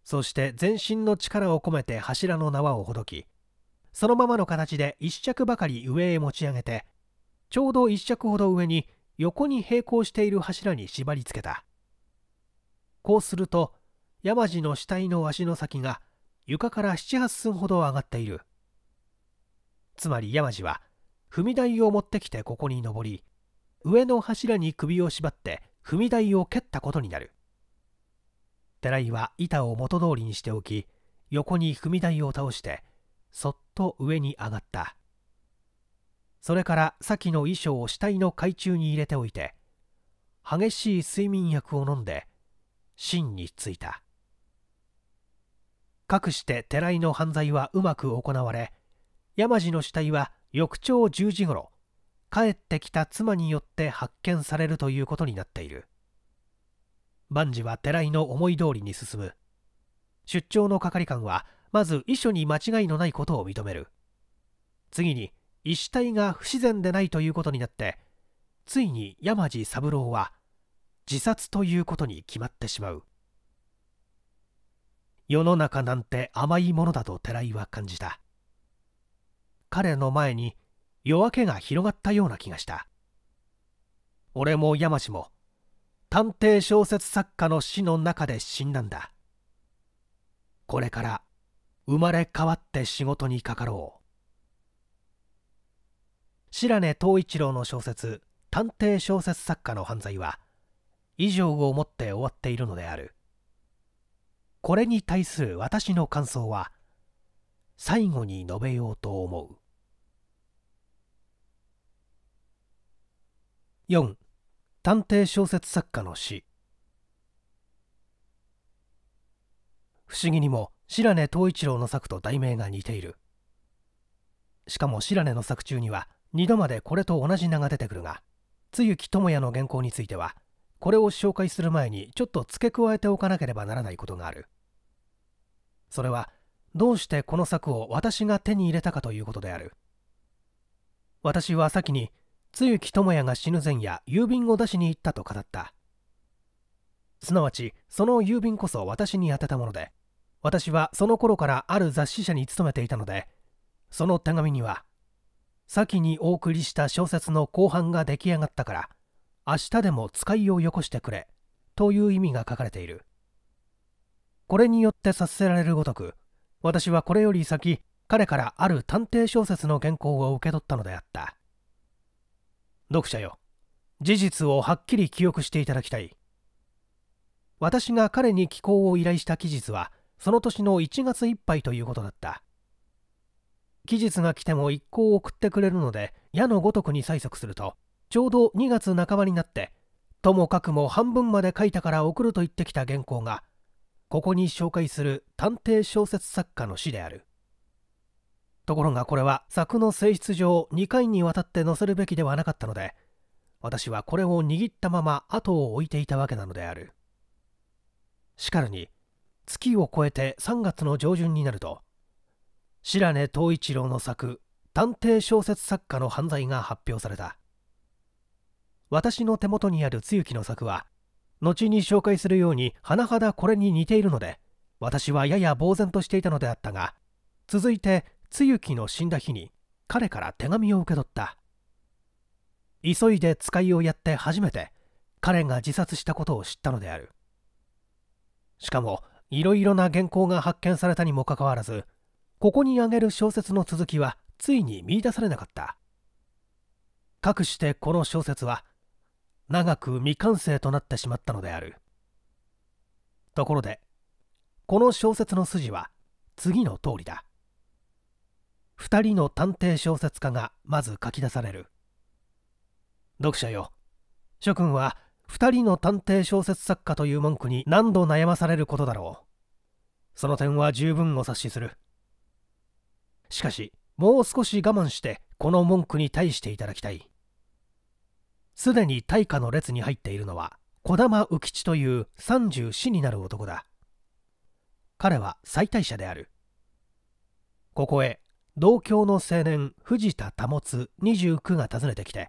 そして全身の力を込めて柱の縄をほどきそのままの形で一尺ばかり上へ持ち上げてちょうど1尺ほど上に横に並行している柱に縛り付けたこうすると山路の死体の足の先が床から78寸ほど上がっているつまり山路は踏み台を持ってきてここに登り上の柱に首を縛って踏み台を蹴ったことになる寺井は板を元通りにしておき横に踏み台を倒してそっと上に上がったそれから先の衣装を死体の海中に入れておいて激しい睡眠薬を飲んで芯についたかくして寺井の犯罪はうまく行われ山路の死体は翌朝10時ごろ帰ってきた妻によって発見されるということになっている万事は寺井の思い通りに進む出張の係官はまず遺書に間違いのないことを認める次に石体が不自然でないということになってついに山路三郎は自殺ということに決まってしまう世の中なんて甘いものだと寺井は感じた彼の前に夜明けが広がったような気がした俺も山路も探偵小説作家の死の中で死んだんだこれから生まれ変わって仕事にかかろう白根藤一郎の小説探偵小説作家の犯罪は以上をもって終わっているのであるこれに対する私の感想は最後に述べようと思う4探偵小説作家の死不思議にも白根藤一郎の作と題名が似ているしかも白根の作中には「2度までこれと同じ名が出てくるが露木智也の原稿についてはこれを紹介する前にちょっと付け加えておかなければならないことがあるそれはどうしてこの作を私が手に入れたかということである私は先に露木智也が死ぬ前夜郵便を出しに行ったと語ったすなわちその郵便こそ私に宛てたもので私はその頃からある雑誌社に勤めていたのでその手紙には先にお送りした小説の後半が出来上がったから明日でも使いをよこしてくれという意味が書かれているこれによって察せられるごとく私はこれより先彼からある探偵小説の原稿を受け取ったのであった読者よ事実をはっきり記憶していただきたい私が彼に寄稿を依頼した期日はその年の1月いっぱいということだった期日が来ても一行を送ってくれるので矢のごとくに催促するとちょうど2月半ばになってともかくも半分まで書いたから送ると言ってきた原稿がここに紹介する探偵小説作家の詩であるところがこれは作の性質上2回にわたって載せるべきではなかったので私はこれを握ったまま後を置いていたわけなのであるしかるに月を越えて3月の上旬になると白根藤一郎の作探偵小説作家の犯罪が発表された私の手元にある露木の作は後に紹介するように甚だこれに似ているので私はやや呆然としていたのであったが続いて露木の死んだ日に彼から手紙を受け取った急いで使いをやって初めて彼が自殺したことを知ったのであるしかもいろいろな原稿が発見されたにもかかわらずここに挙げる小説の続きはついに見いだされなかったかくしてこの小説は長く未完成となってしまったのであるところでこの小説の筋は次の通りだ2人の探偵小説家がまず書き出される読者よ諸君は2人の探偵小説作家という文句に何度悩まされることだろうその点は十分お察しするしかしもう少し我慢してこの文句に対していただきたいすでに大化の列に入っているのは児玉右吉という3四になる男だ彼は最大者であるここへ同郷の青年藤田保29が訪ねてきて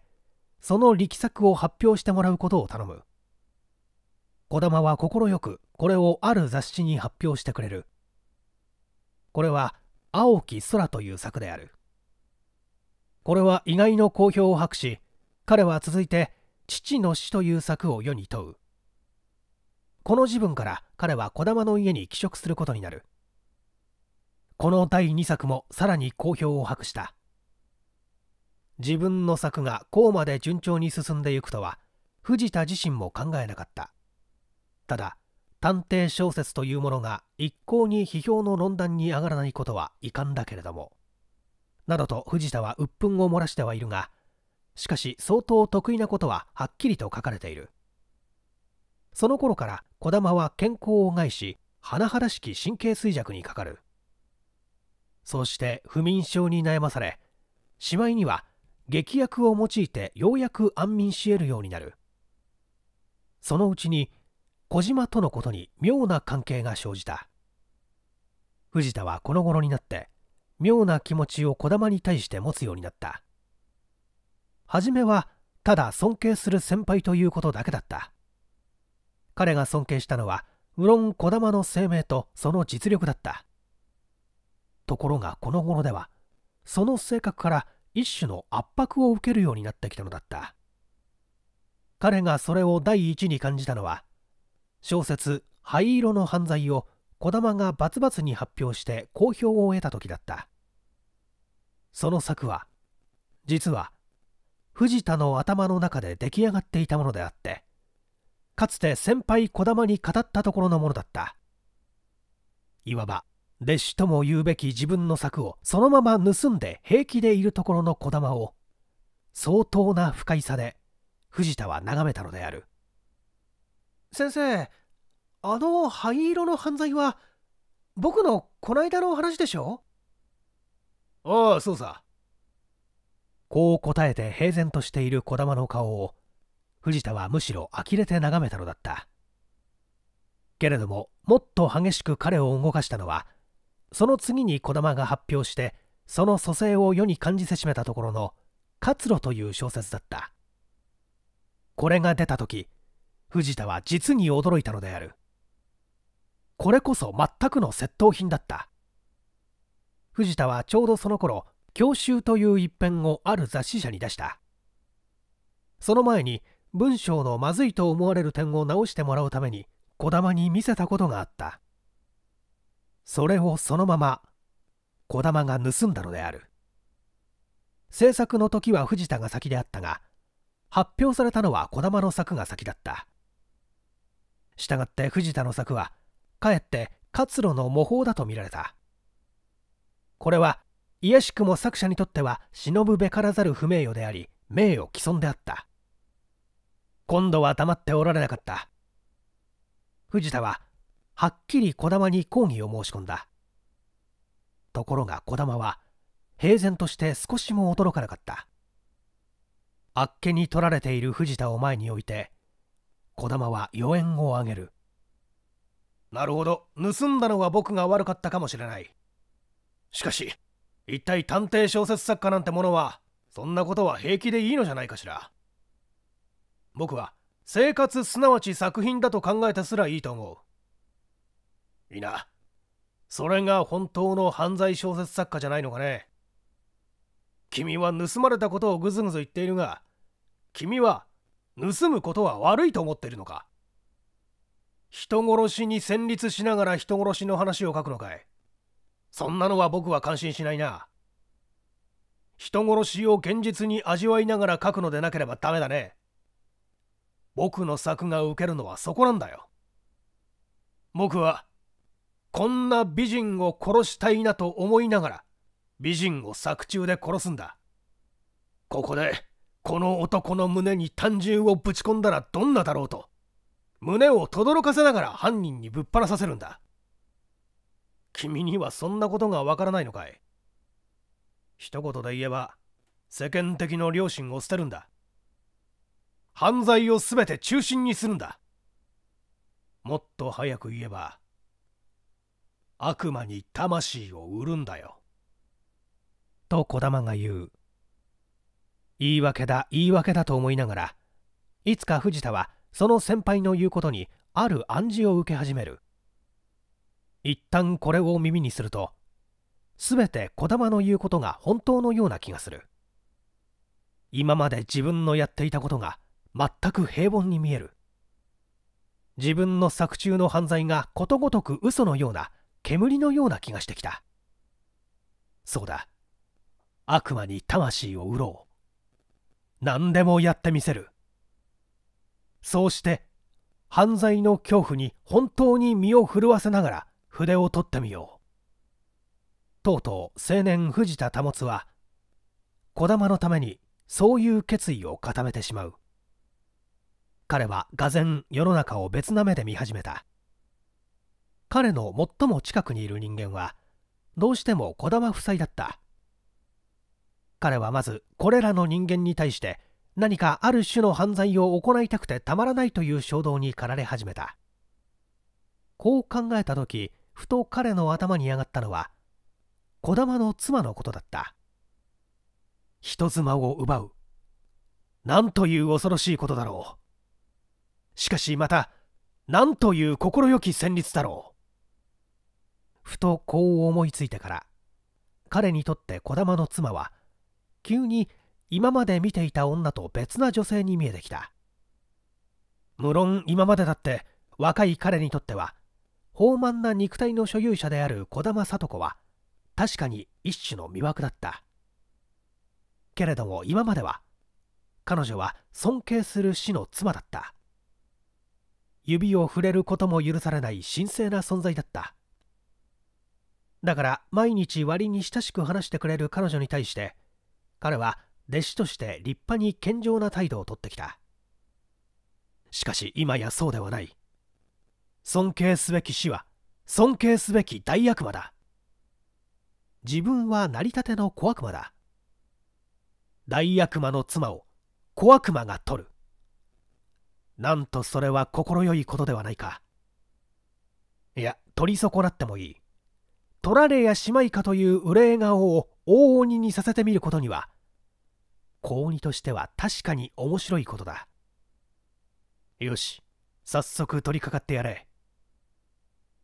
その力作を発表してもらうことを頼む児玉は快くこれをある雑誌に発表してくれるこれは青き空という作であるこれは意外の好評を博し彼は続いて父の死という作を世に問うこの時分から彼は児玉の家に帰職することになるこの第2作もさらに好評を博した自分の作がこうまで順調に進んでいくとは藤田自身も考えなかったただ探偵小説というものが一向に批評の論壇に上がらないことは遺憾だけれどもなどと藤田は鬱憤を漏らしてはいるがしかし相当得意なことははっきりと書かれているその頃から児玉は健康を害し甚だしき神経衰弱にかかるそうして不眠症に悩まされしまいには劇薬を用いてようやく安眠し得るようになるそのうちに小島とのことに妙な関係が生じた藤田はこの頃になって妙な気持ちを児玉に対して持つようになった初めはただ尊敬する先輩ということだけだった彼が尊敬したのは無論児玉の生命とその実力だったところがこの頃ではその性格から一種の圧迫を受けるようになってきたのだった彼がそれを第一に感じたのは小説「灰色の犯罪」を児玉がバツバツに発表して好評を得た時だったその策は実は藤田の頭の中で出来上がっていたものであってかつて先輩児玉に語ったところのものだったいわば弟子とも言うべき自分の策をそのまま盗んで平気でいるところの児玉を相当な不快さで藤田は眺めたのである先生、あの灰色の犯罪は、僕のこないだの話でしょああ、そうさ。こう答えて平然としている児玉の顔を、藤田はむしろ呆れて眺めたのだった。けれども、もっと激しく彼を動かしたのは、その次に児玉が発表して、その蘇生を世に感じせしめたところの「活路」という小説だったこれが出た時藤田は実に驚いたのであるこれこそ全くの窃盗品だった藤田はちょうどその頃教習という一編をある雑誌社に出したその前に文章のまずいと思われる点を直してもらうために児玉に見せたことがあったそれをそのまま児玉が盗んだのである制作の時は藤田が先であったが発表されたのは児玉の作が先だった従って藤田の策はかえって活路の模倣だと見られたこれは卑しくも作者にとっては忍ぶべからざる不名誉であり名誉毀損であった今度は黙っておられなかった藤田ははっきり児玉に抗議を申し込んだところが児玉は平然として少しも驚かなかったあっけに取られている藤田を前に置いて児玉は余縁をあげるなるほど盗んだのは僕が悪かったかもしれないしかし一体探偵小説作家なんてものはそんなことは平気でいいのじゃないかしら僕は生活すなわち作品だと考えてすらいいと思ういいなそれが本当の犯罪小説作家じゃないのかね君は盗まれたことをぐずぐず言っているが君は盗むことは悪いと思ってるのか人殺しに戦慄しながら人殺しの話を書くのかいそんなのは僕は感心しないな人殺しを現実に味わいながら書くのでなければダメだね僕の作が受けるのはそこなんだよ僕はこんな美人を殺したいなと思いながら美人を作中で殺すんだここでこの男の胸に単純をぶち込んだらどんなだろうと胸を轟かせながら犯人にぶっ放させるんだ君にはそんなことがわからないのかい一言で言えば世間的の良心を捨てるんだ犯罪を全て中心にするんだもっと早く言えば悪魔に魂を売るんだよと児玉が言う言い訳だ言い訳だと思いながらいつか藤田はその先輩の言うことにある暗示を受け始める一旦これを耳にすると全て児玉の言うことが本当のような気がする今まで自分のやっていたことが全く平凡に見える自分の作中の犯罪がことごとく嘘のような煙のような気がしてきたそうだ悪魔に魂を売ろう何でもやってみせるそうして犯罪の恐怖に本当に身を震わせながら筆を取ってみようとうとう青年藤田保は児玉のためにそういう決意を固めてしまう彼は俄然世の中を別な目で見始めた彼の最も近くにいる人間はどうしても児玉夫妻だった彼はまずこれらの人間に対して何かある種の犯罪を行いたくてたまらないという衝動に駆られ始めたこう考えた時ふと彼の頭に上がったのは児玉の妻のことだった人妻を奪うなんという恐ろしいことだろうしかしまたなんという快き旋律だろうふとこう思いついてから彼にとって児玉の妻は急に今まで見ていた女と別な女性に見えてきた無論今までだって若い彼にとっては豊満な肉体の所有者である児玉聡子は確かに一種の魅惑だったけれども今までは彼女は尊敬する死の妻だった指を触れることも許されない神聖な存在だっただから毎日割に親しく話してくれる彼女に対して彼は弟子として立派に健常な態度をとってきたしかし今やそうではない尊敬すべき死は尊敬すべき大悪魔だ自分は成り立ての小悪魔だ大悪魔の妻を小悪魔が取るなんとそれは快いことではないかいや取り損なってもいい取られやしまいかという憂い顔を大鬼にさせてみることには高2としては確かに面白いことだよし早速取り掛かってやれ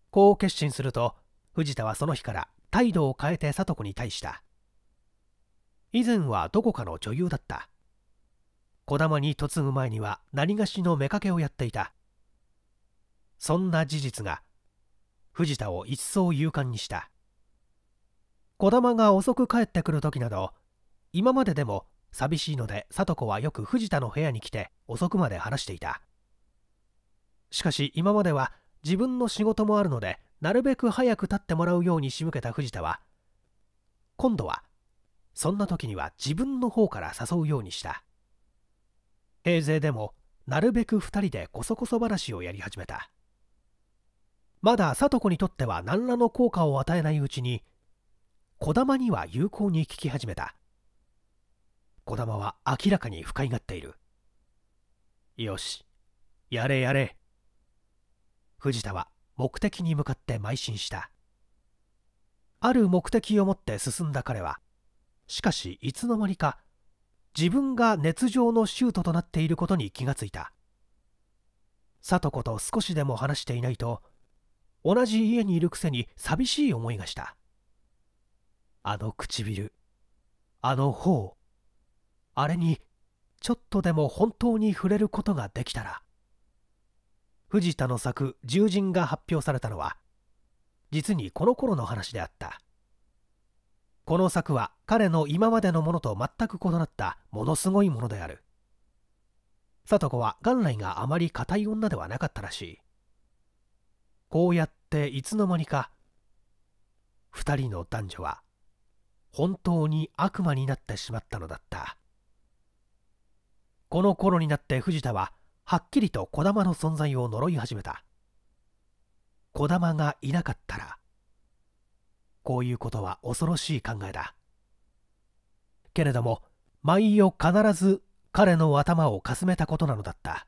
こう決心すると藤田はその日から態度を変えて里子に対した以前はどこかの女優だった児玉に嫁ぐ前には何がしの妾をやっていたそんな事実が藤田を一層勇敢にした児玉が遅く帰ってくる時など今まででも寂しいので聡子はよく藤田の部屋に来て遅くまで話していたしかし今までは自分の仕事もあるのでなるべく早く立ってもらうように仕向けた藤田は今度はそんな時には自分の方から誘うようにした平勢でもなるべく2人でこそこそ話をやり始めたまだ聡子にとっては何らの効果を与えないうちに児玉には有効に聞き始めた児玉は明らかに深いがっているよしやれやれ藤田は目的に向かって邁進したある目的を持って進んだ彼はしかしいつの間にか自分が熱情のシュートとなっていることに気がついた聡子と少しでも話していないと同じ家にいるくせに寂しい思いがしたあの唇あの頬あれにちょっとでも本当に触れることができたら藤田の作「獣人」が発表されたのは実にこの頃の話であったこの作は彼の今までのものと全く異なったものすごいものである聡子は元来があまり固い女ではなかったらしいこうやっていつの間にか2人の男女は本当に悪魔になってしまったのだったこの頃になって藤田ははっきりと児玉の存在を呪い始めた児玉がいなかったらこういうことは恐ろしい考えだけれども毎夜必ず彼の頭をかすめたことなのだった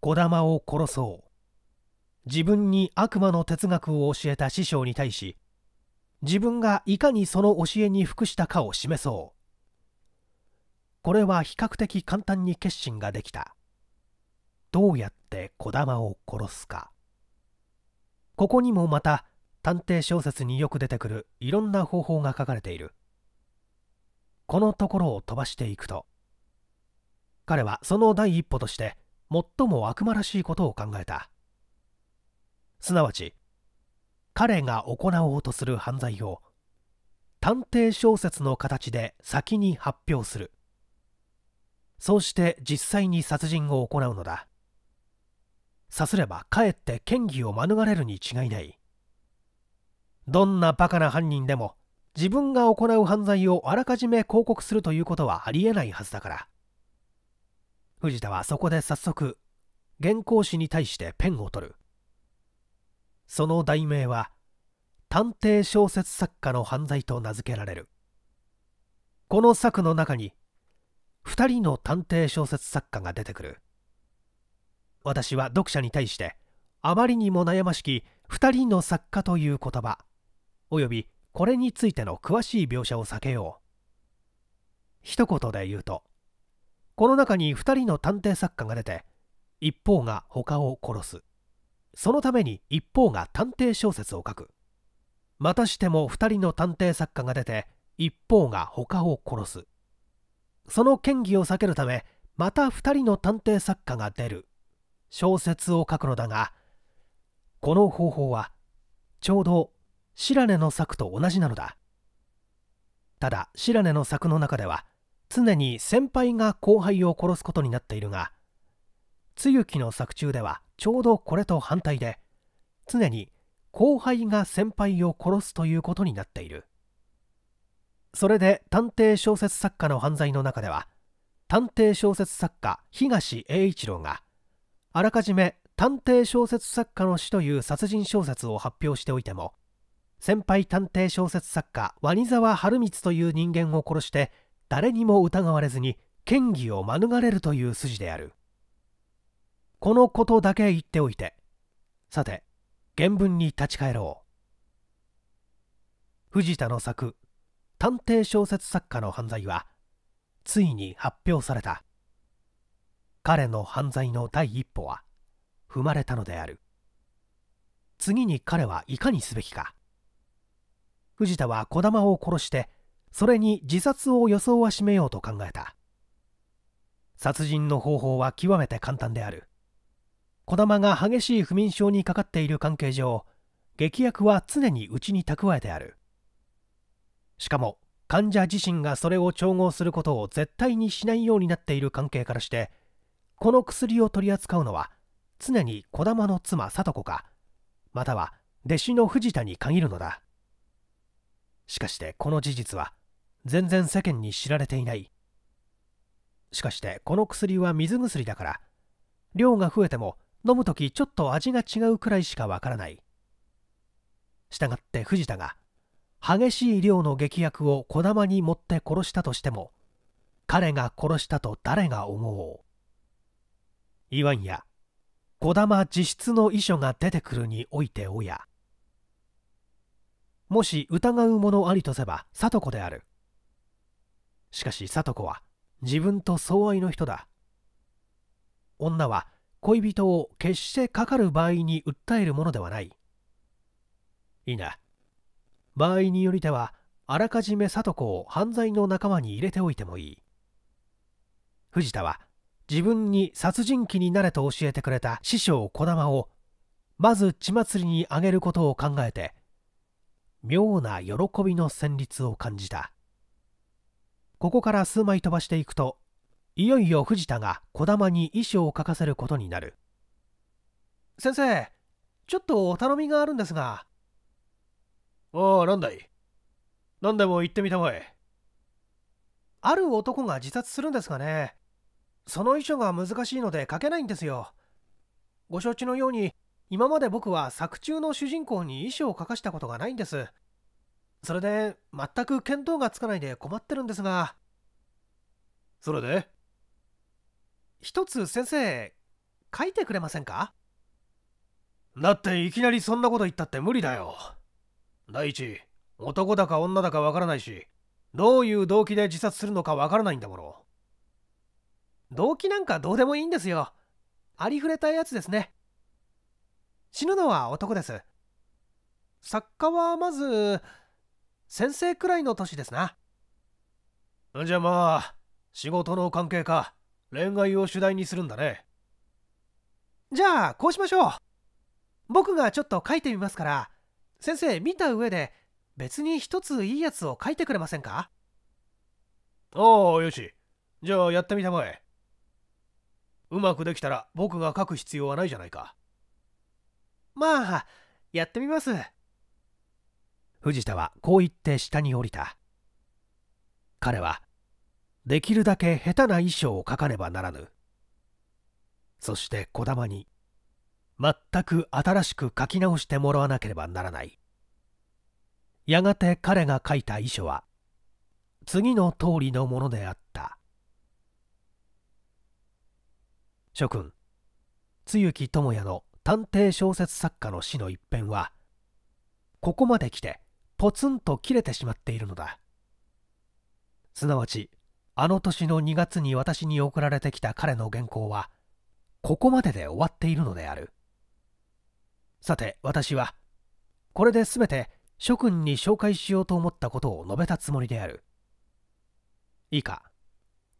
児玉を殺そう自分に悪魔の哲学を教えた師匠に対し自分がいかにその教えに服したかを示そうこれは比較的簡単に決心ができたどうやって児玉を殺すかここにもまた探偵小説によく出てくるいろんな方法が書かれているこのところを飛ばしていくと彼はその第一歩として最も悪魔らしいことを考えたすなわち彼が行おうとする犯罪を探偵小説の形で先に発表するそうして実際に殺人を行うのださすればかえって嫌疑を免れるに違いないどんなバカな犯人でも自分が行う犯罪をあらかじめ広告するということはありえないはずだから藤田はそこで早速原稿紙に対してペンを取るその題名は探偵小説作家の犯罪と名付けられるこの作の中に2人の探偵小説作家が出てくる私は読者に対してあまりにも悩ましき2人の作家という言葉およびこれについての詳しい描写を避けよう一言で言うとこの中に2人の探偵作家が出て一方が他を殺すそのために一方が探偵小説を書くまたしても2人の探偵作家が出て一方が他を殺すその嫌疑を避けるためまた2人の探偵作家が出る小説を書くのだがこの方法はちょうど白根の作と同じなのだただ白根の作の中では常に先輩が後輩を殺すことになっているが露木の作中ではちょうどこれと反対で常に後輩が先輩を殺すということになっているそれで探偵小説作家の犯罪の中では探偵小説作家東栄一郎があらかじめ探偵小説作家の死という殺人小説を発表しておいても先輩探偵小説作家ワニザワ春光という人間を殺して誰にも疑われずに嫌疑を免れるという筋であるこのことだけ言っておいてさて原文に立ち返ろう藤田の作探偵小説作家の犯罪はついに発表された彼の犯罪の第一歩は踏まれたのである次に彼はいかにすべきか藤田は児玉を殺してそれに自殺を装わしめようと考えた殺人の方法は極めて簡単である児玉が激しい不眠症にかかっている関係上劇薬は常にうちに蓄えてあるしかも患者自身がそれを調合することを絶対にしないようになっている関係からしてこの薬を取り扱うのは常に児玉の妻聡子かまたは弟子の藤田に限るのだしかしてこの事実は全然世間に知られていないしかしてこの薬は水薬だから量が増えても飲む時ちょっと味が違うくらいしかわからない従って藤田が激しい量の劇薬を小玉に持って殺したとしても彼が殺したと誰が思ういわんや児玉自筆の遺書が出てくるにおいておやもし疑うものありとせば聡子であるしかし聡子は自分と相愛の人だ女は恋人を決してかかる場合に訴えるものではないいいな場合によりてはあらかじめ里子を犯罪の仲間に入れておいてもいい藤田は自分に殺人鬼になれと教えてくれた師匠児玉をまず血祭りにあげることを考えて妙な喜びの旋律を感じたここから数枚飛ばしていくといよいよ藤田が児玉に遺書を書かせることになる先生ちょっとお頼みがあるんですがおう、なんだい何でも言ってみたまえ。ある男が自殺するんですがね、その遺書が難しいので書けないんですよ。ご承知のように、今まで僕は作中の主人公に遺書を書かしたことがないんです。それで、全く見当がつかないで困ってるんですが。それで一つ先生、書いてくれませんかだっていきなりそんなこと言ったって無理だよ。第一男だか女だかわからないしどういう動機で自殺するのかわからないんだもの動機なんかどうでもいいんですよありふれたやつですね死ぬのは男です作家はまず先生くらいの年ですなじゃあまあ仕事の関係か恋愛を主題にするんだねじゃあこうしましょう僕がちょっと書いてみますから先生見た上で別に一ついいやつを書いてくれませんかああよしじゃあやってみたまえうまくできたら僕が書く必要はないじゃないかまあやってみます藤田はこう言って下に降りた彼はできるだけ下手な衣装を書かねばならぬそして児玉に全く新しく書き直してもらわなければならないやがて彼が書いた遺書は次の通りのものであった諸君露木智也の探偵小説作家の死の一編はここまで来てポツンと切れてしまっているのだすなわちあの年の2月に私に送られてきた彼の原稿はここまでで終わっているのであるさて私はこれで全て諸君に紹介しようと思ったことを述べたつもりである以下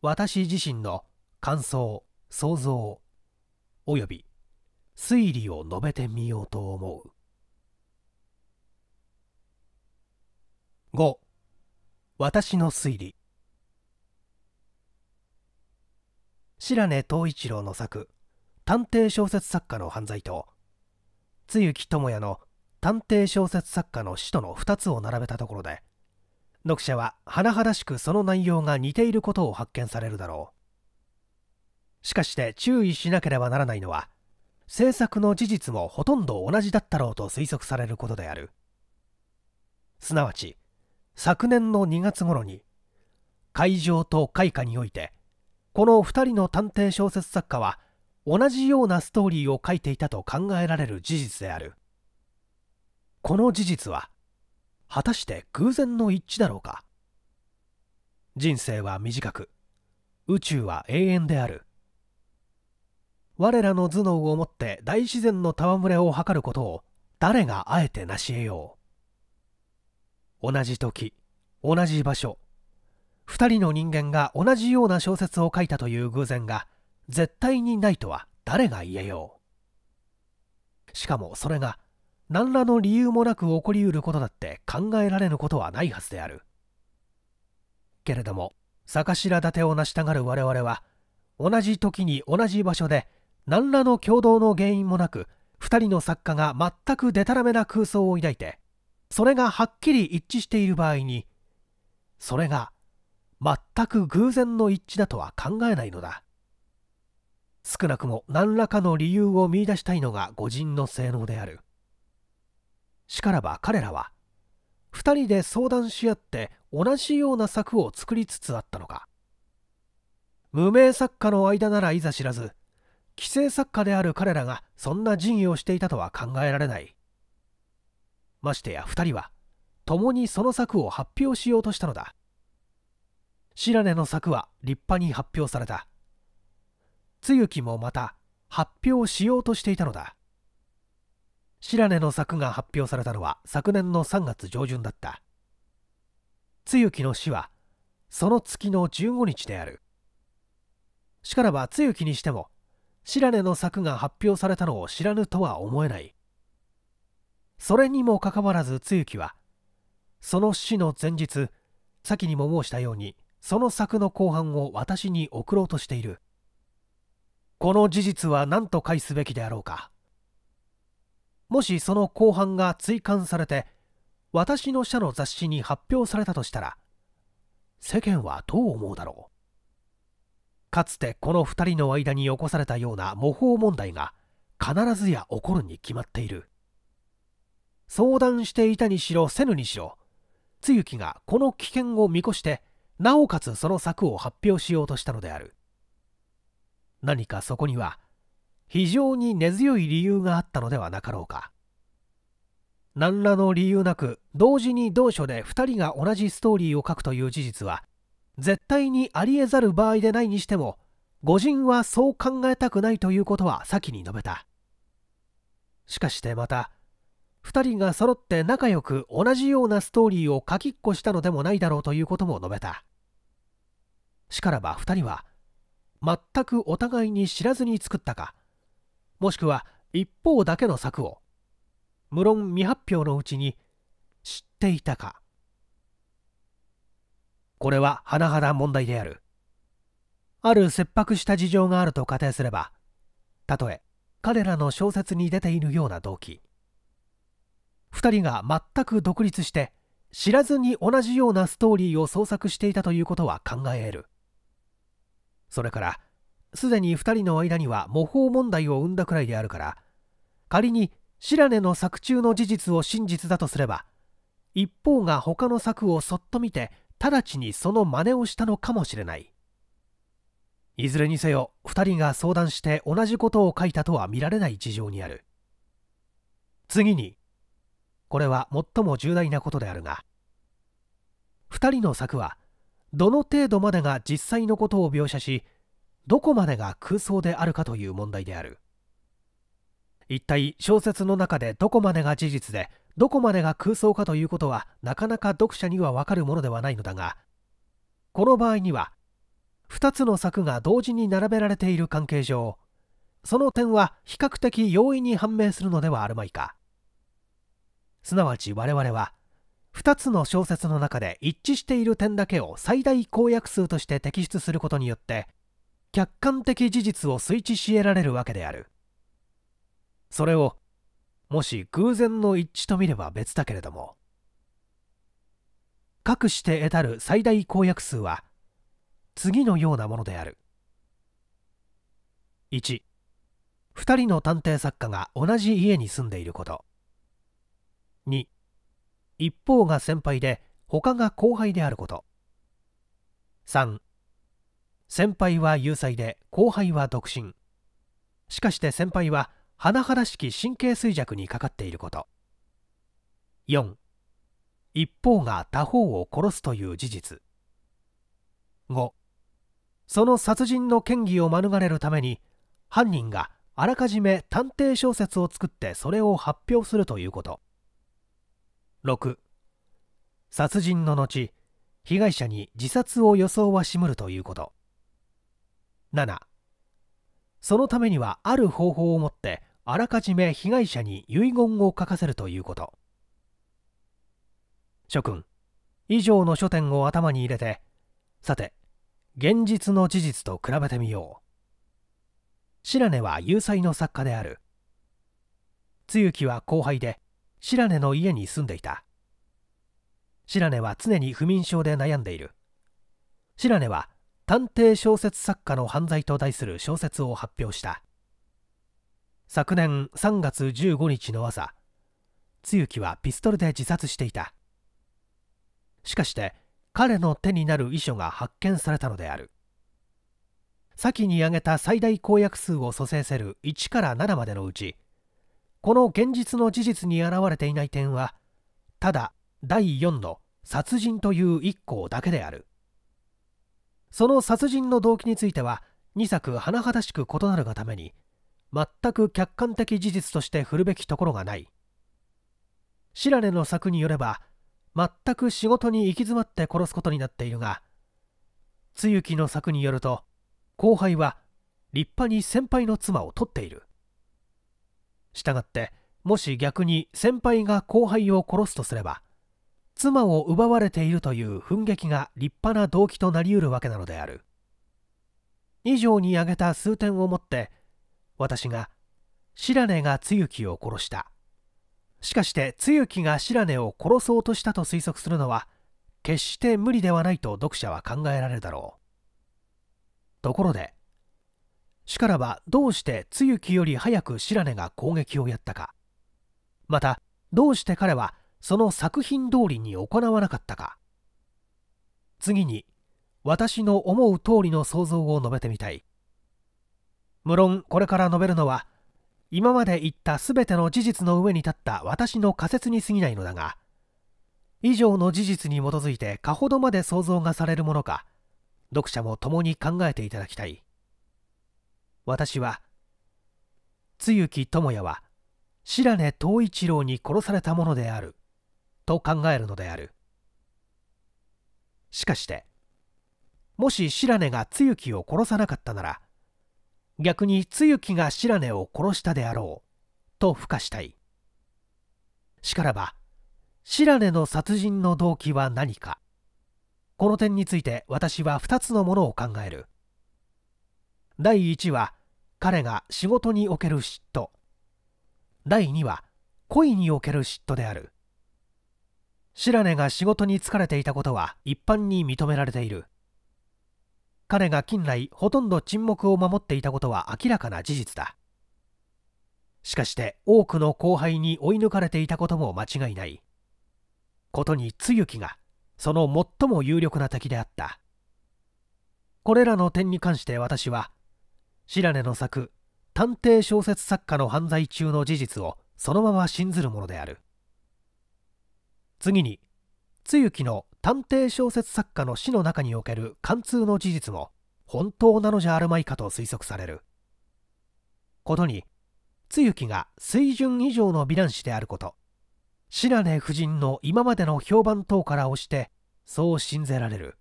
私自身の感想想像および推理を述べてみようと思う5私の推理白根藤一郎の作「探偵小説作家の犯罪と津幸智也の探偵小説作家の使徒の2つを並べたところで読者は甚だしくその内容が似ていることを発見されるだろうしかして注意しなければならないのは制作の事実もほとんど同じだったろうと推測されることであるすなわち昨年の2月頃に会場と開花においてこの2人の探偵小説作家は同じようなストーリーを書いていたと考えられる事実であるこの事実は果たして偶然の一致だろうか人生は短く宇宙は永遠である我らの頭脳をもって大自然の戯れを図ることを誰があえて成し得よう同じ時同じ場所2人の人間が同じような小説を書いたという偶然が絶対にないとは誰が言えようしかもそれが何らの理由もなく起こりうることだって考えられぬことはないはずであるけれども逆白立てを成したがる我々は同じ時に同じ場所で何らの共同の原因もなく2人の作家が全くでたらめな空想を抱いてそれがはっきり一致している場合にそれが全く偶然の一致だとは考えないのだ少なくも何らかの理由を見いだしたいのが御人の性能であるしからば彼らは2人で相談し合って同じような策を作りつつあったのか無名作家の間ならいざ知らず既成作家である彼らがそんな仁義をしていたとは考えられないましてや2人は共にその策を発表しようとしたのだ白根の策は立派に発表された露木もまた発表しようとしていたのだ白根の作が発表されたのは昨年の3月上旬だった露木の死はその月の15日であるしからば露木にしても白根の作が発表されたのを知らぬとは思えないそれにもかかわらず露木はその死の前日先にも申したようにその作の後半を私に送ろうとしているこの事実は何と解すべきであろうかもしその公判が追刊されて私の社の雑誌に発表されたとしたら世間はどう思うだろうかつてこの2人の間に起こされたような模倣問題が必ずや起こるに決まっている相談していたにしろせぬにしろ露木がこの危険を見越してなおかつその策を発表しようとしたのである何かそこには非常に根強い理由があったのではなかろうか何らの理由なく同時に同書で2人が同じストーリーを書くという事実は絶対にありえざる場合でないにしても誤人はそう考えたくないということは先に述べたしかしてまた2人が揃って仲良く同じようなストーリーを書きっこしたのでもないだろうということも述べたしからば2人は全くお互いに知らずに作ったかもしくは一方だけの策を無論未発表のうちに知っていたかこれは甚だ問題であるある切迫した事情があると仮定すればたとえ彼らの小説に出ているような動機2人が全く独立して知らずに同じようなストーリーを創作していたということは考え得るそれからすでに2人の間には模倣問題を生んだくらいであるから仮に白根の作中の事実を真実だとすれば一方が他の作をそっと見て直ちにその真似をしたのかもしれないいずれにせよ2人が相談して同じことを書いたとは見られない事情にある次にこれは最も重大なことであるが2人の作はどの程度までが実際のことを描写しどこまでが空想であるかという問題である一体小説の中でどこまでが事実でどこまでが空想かということはなかなか読者にはわかるものではないのだがこの場合には2つの作が同時に並べられている関係上その点は比較的容易に判明するのではあるまいかすなわち我々は2つの小説の中で一致している点だけを最大公約数として摘出することによって客観的事実を推知し得られるわけであるそれをもし偶然の一致と見れば別だけれどもかくして得たる最大公約数は次のようなものである12人の探偵作家が同じ家に住んでいること2一方が先輩で他が後輩であること3先輩は有罪で後輩は独身しかして先輩は甚だしき神経衰弱にかかっていること4一方が他方を殺すという事実5その殺人の嫌疑を免れるために犯人があらかじめ探偵小説を作ってそれを発表するということ6殺人の後被害者に自殺を装わしむるということ7そのためにはある方法をもってあらかじめ被害者に遺言を書かせるということ諸君以上の書店を頭に入れてさて現実の事実と比べてみよう白根は有罪の作家である露木は後輩で白根の家に住んでいた白根は常に不眠症で悩んでいる白根は探偵小説作家の犯罪と題する小説を発表した昨年3月15日の朝露木はピストルで自殺していたしかして彼の手になる遺書が発見されたのである先に挙げた最大公約数を蘇生せる1から7までのうちこの現実の事実に現れていない点はただ第4の殺人という1項だけであるその殺人の動機については2作甚だしく異なるがために全く客観的事実として振るべきところがない白根の作によれば全く仕事に行き詰まって殺すことになっているが露木の作によると後輩は立派に先輩の妻を取っているしたがってもし逆に先輩が後輩を殺すとすれば妻を奪われているという憤激が立派な動機となりうるわけなのである以上に挙げた数点をもって私が白根が露木を殺したしかして露木が白根を殺そうとしたと推測するのは決して無理ではないと読者は考えられるだろうところでしからはどうして露木より早く白根が攻撃をやったかまたどうして彼はその作品通りに行わなかったか次に私の思う通りの想像を述べてみたい無論これから述べるのは今まで言った全ての事実の上に立った私の仮説に過ぎないのだが以上の事実に基づいてかほどまで想像がされるものか読者も共に考えていただきたい。私は露木智也は白根藤一郎に殺されたものであると考えるのであるしかしてもし白根が露木を殺さなかったなら逆に露木が白根を殺したであろうと付加したいしからば白根の殺人の動機は何かこの点について私は2つのものを考える第1話彼が仕事における嫉妬第2話恋における嫉妬である白根が仕事に疲れていたことは一般に認められている彼が近来ほとんど沈黙を守っていたことは明らかな事実だしかして多くの後輩に追い抜かれていたことも間違いないことに露木がその最も有力な敵であったこれらの点に関して私は白根の作探偵小説作家の犯罪中の事実をそのまま信ずるものである次に露木の探偵小説作家の死の中における貫通の事実も本当なのじゃあるまいかと推測されることに露木が水準以上の美男子であること白根夫人の今までの評判等から押してそう信ぜられる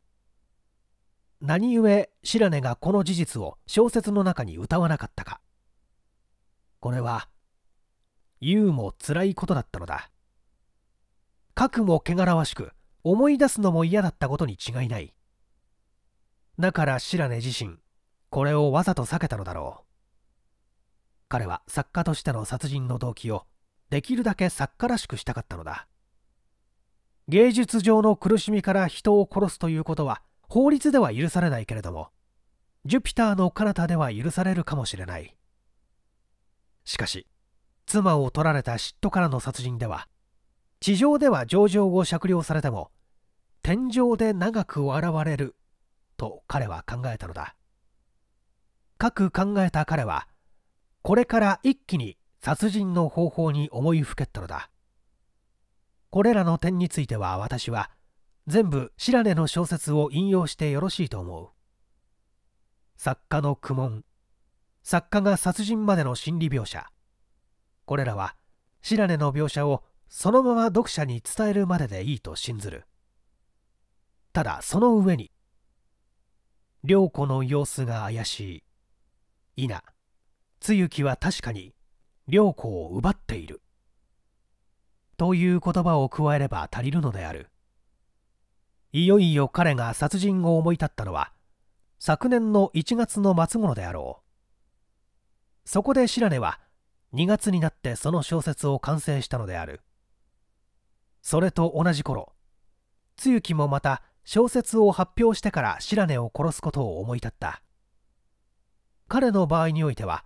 何故白根がこの事実を小説の中に歌わなかったかこれは言うも辛いことだったのだ書くも汚らわしく思い出すのも嫌だったことに違いないだから白根自身これをわざと避けたのだろう彼は作家としての殺人の動機をできるだけ作家らしくしたかったのだ芸術上の苦しみから人を殺すということは法律では許されないけれども、ジュピターの彼方では許されるかもしれない。しかし、妻を取られた嫉妬からの殺人では、地上では上場を酌量されても、天井で長く笑われる、と彼は考えたのだ。かく考えた彼は、これから一気に殺人の方法に思いふけったのだ。これらの点については私は、全部白根の小説を引用してよろしいと思う作家の苦悶作家が殺人までの心理描写これらは白根の描写をそのまま読者に伝えるまででいいと信ずるただその上に良子の様子が怪しい稲露木は確かに良子を奪っているという言葉を加えれば足りるのであるいよいよ彼が殺人を思い立ったのは昨年の1月の末頃であろうそこで白根は2月になってその小説を完成したのであるそれと同じ頃露木もまた小説を発表してから白根を殺すことを思い立った彼の場合においては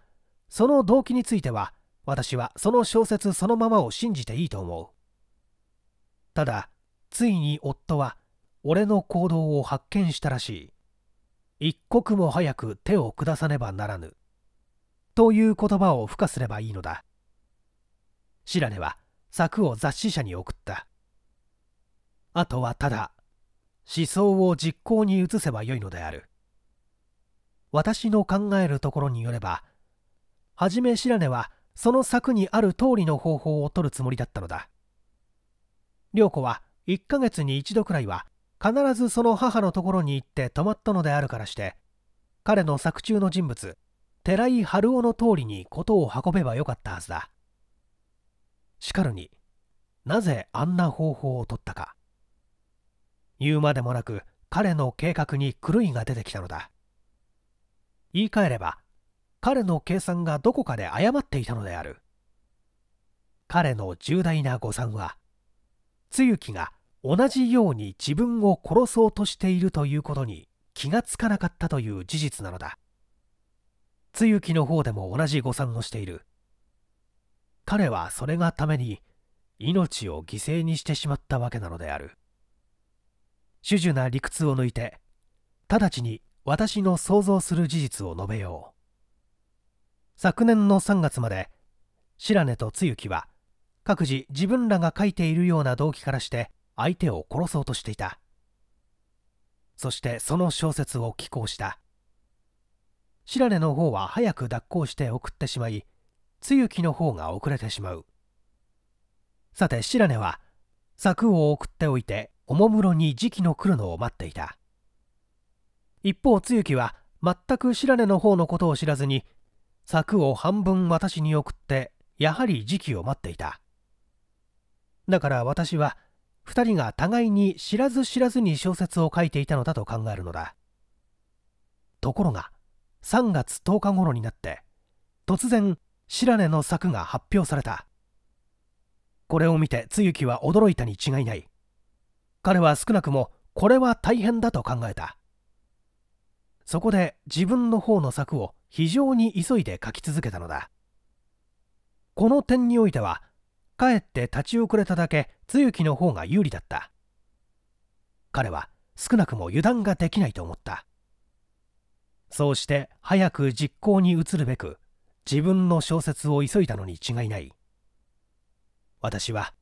その動機については私はその小説そのままを信じていいと思うただついに夫は俺の行動を発見したらしい一刻も早く手を下さねばならぬという言葉を付加すればいいのだ白根は柵を雑誌社に送ったあとはただ思想を実行に移せばよいのである私の考えるところによればはじめ白根はその柵にある通りの方法を取るつもりだったのだ良子は1ヶ月に1度くらいは必ずその母のところに行って泊まったのであるからして彼の作中の人物寺井春夫の通りに事を運べばよかったはずだしかるになぜあんな方法を取ったか言うまでもなく彼の計画に狂いが出てきたのだ言い換えれば彼の計算がどこかで誤っていたのである彼の重大な誤算は露木が同じように自分を殺そうとしているということに気がつかなかったという事実なのだ露木の方でも同じ誤算をしている彼はそれがために命を犠牲にしてしまったわけなのである主樹な理屈を抜いて直ちに私の想像する事実を述べよう昨年の3月まで白根と露木は各自自分らが書いているような動機からして相手を殺そうとしていたそしてその小説を寄稿した白根の方は早く脱行して送ってしまい露木の方が遅れてしまうさて白根は柵を送っておいておもむろに時期の来るのを待っていた一方露木は全く白根の方のことを知らずに柵を半分私に送ってやはり時期を待っていただから私は2人が互いに知らず知らずに小説を書いていたのだと考えるのだところが3月10日頃になって突然白根の作が発表されたこれを見て露木は驚いたに違いない彼は少なくもこれは大変だと考えたそこで自分の方の作を非常に急いで書き続けたのだこの点においてはかえって立ち遅れただけ露木の方が有利だった彼は少なくも油断ができないと思ったそうして早く実行に移るべく自分の小説を急いだのに違いない私は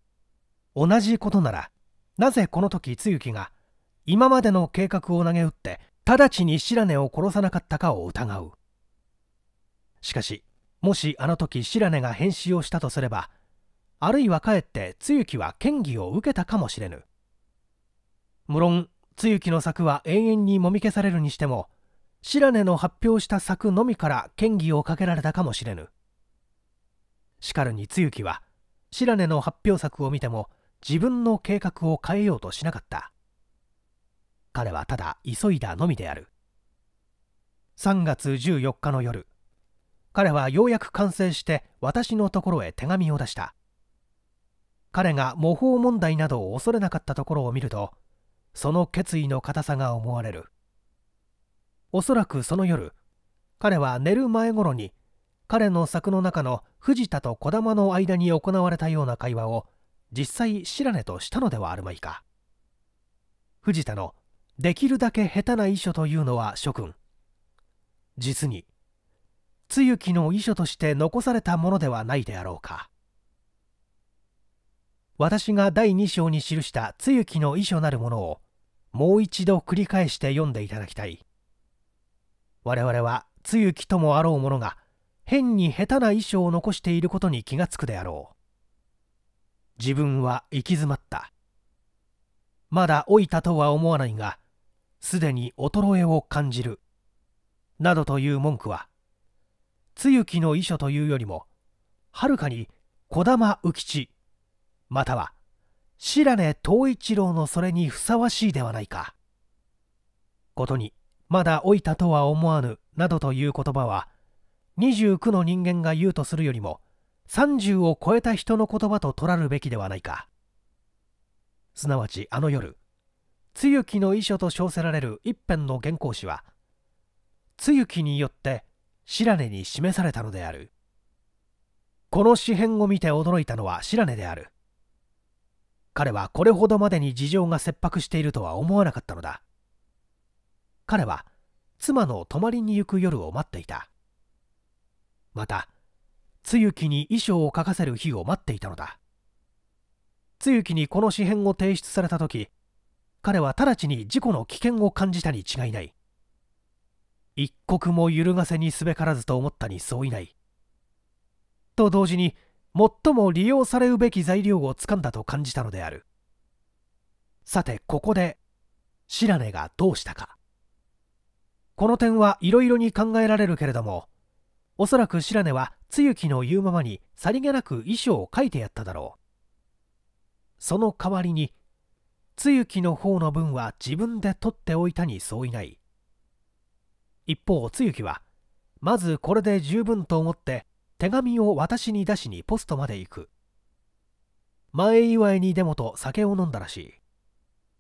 同じことならなぜこの時露木が今までの計画を投げ打って直ちに白根を殺さなかったかを疑うしかしもしあの時白根が変死をしたとすればあるいはかえって露木は嫌疑を受けたかもしれぬ無論露木の策は永遠にもみ消されるにしても白根の発表した策のみから嫌疑をかけられたかもしれぬしかるに露木は白根の発表策を見ても自分の計画を変えようとしなかった彼はただ急いだのみである3月14日の夜彼はようやく完成して私のところへ手紙を出した彼が模倣問題などを恐れなかったところを見るとその決意の固さが思われるおそらくその夜彼は寝る前頃に彼の柵の中の藤田と児玉の間に行われたような会話を実際知らねとしたのではあるまいか藤田の「できるだけ下手な遺書」というのは諸君実に露木の遺書として残されたものではないであろうか私が第2章に記した露木の遺書なるものをもう一度繰り返して読んでいただきたい我々は露木ともあろう者が変に下手な遺書を残していることに気がつくであろう自分は行き詰まったまだ老いたとは思わないがすでに衰えを感じるなどという文句は露木の遺書というよりもはるかに児玉宇吉または白根藤一郎のそれにふさわしいではないかことにまだ老いたとは思わぬなどという言葉は29の人間が言うとするよりも30を超えた人の言葉と取らるべきではないかすなわちあの夜露木の遺書と称せられる一編の原稿紙は露木によって白根に示されたのであるこの詩編を見て驚いたのは白根である彼はこれほどまでに事情が切迫しているとは思わなかったのだ彼は妻の泊まりに行く夜を待っていたまた露木に衣装を書かせる日を待っていたのだ露木にこの詩編を提出された時彼は直ちに事故の危険を感じたに違いない一刻も揺るがせにすべからずと思ったに相違ないと同時に最も利用されるべき材料をつかんだと感じたのであるさてここで白根がどうしたかこの点はいろいろに考えられるけれどもおそらく白根は露木の言うままにさりげなく遺書を書いてやっただろうその代わりに露木の方の分は自分で取っておいたに相違ない一方露木はまずこれで十分と思って手紙を私に出しにポストまで行く前祝いにでもと酒を飲んだらしい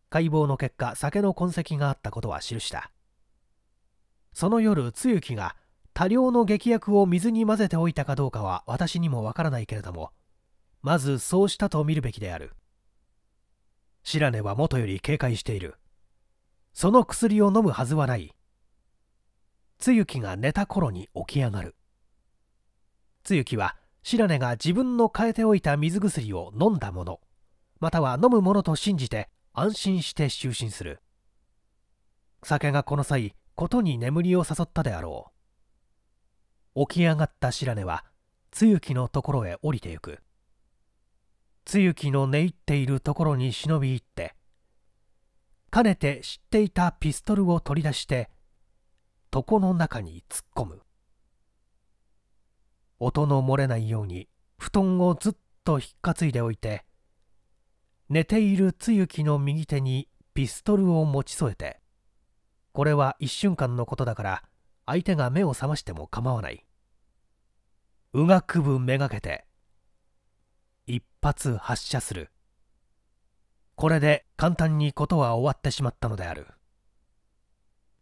解剖の結果酒の痕跡があったことは記したその夜露木が多量の劇薬を水に混ぜておいたかどうかは私にもわからないけれどもまずそうしたと見るべきである白根はもとより警戒しているその薬を飲むはずはない露木が寝た頃に起き上がる露木は白根が自分の変えておいた水薬を飲んだものまたは飲むものと信じて安心して就寝する酒がこの際ことに眠りを誘ったであろう起き上がった白根は露木のところへ降りてゆく露木の寝入っているところに忍び入ってかねて知っていたピストルを取り出して床の中に突っ込む音の漏れないように布団をずっと引っかついでおいて寝ている露木の右手にピストルを持ち添えてこれは一瞬間のことだから相手が目を覚ましても構わないうがくぶめがけて一発発射するこれで簡単にことは終わってしまったのである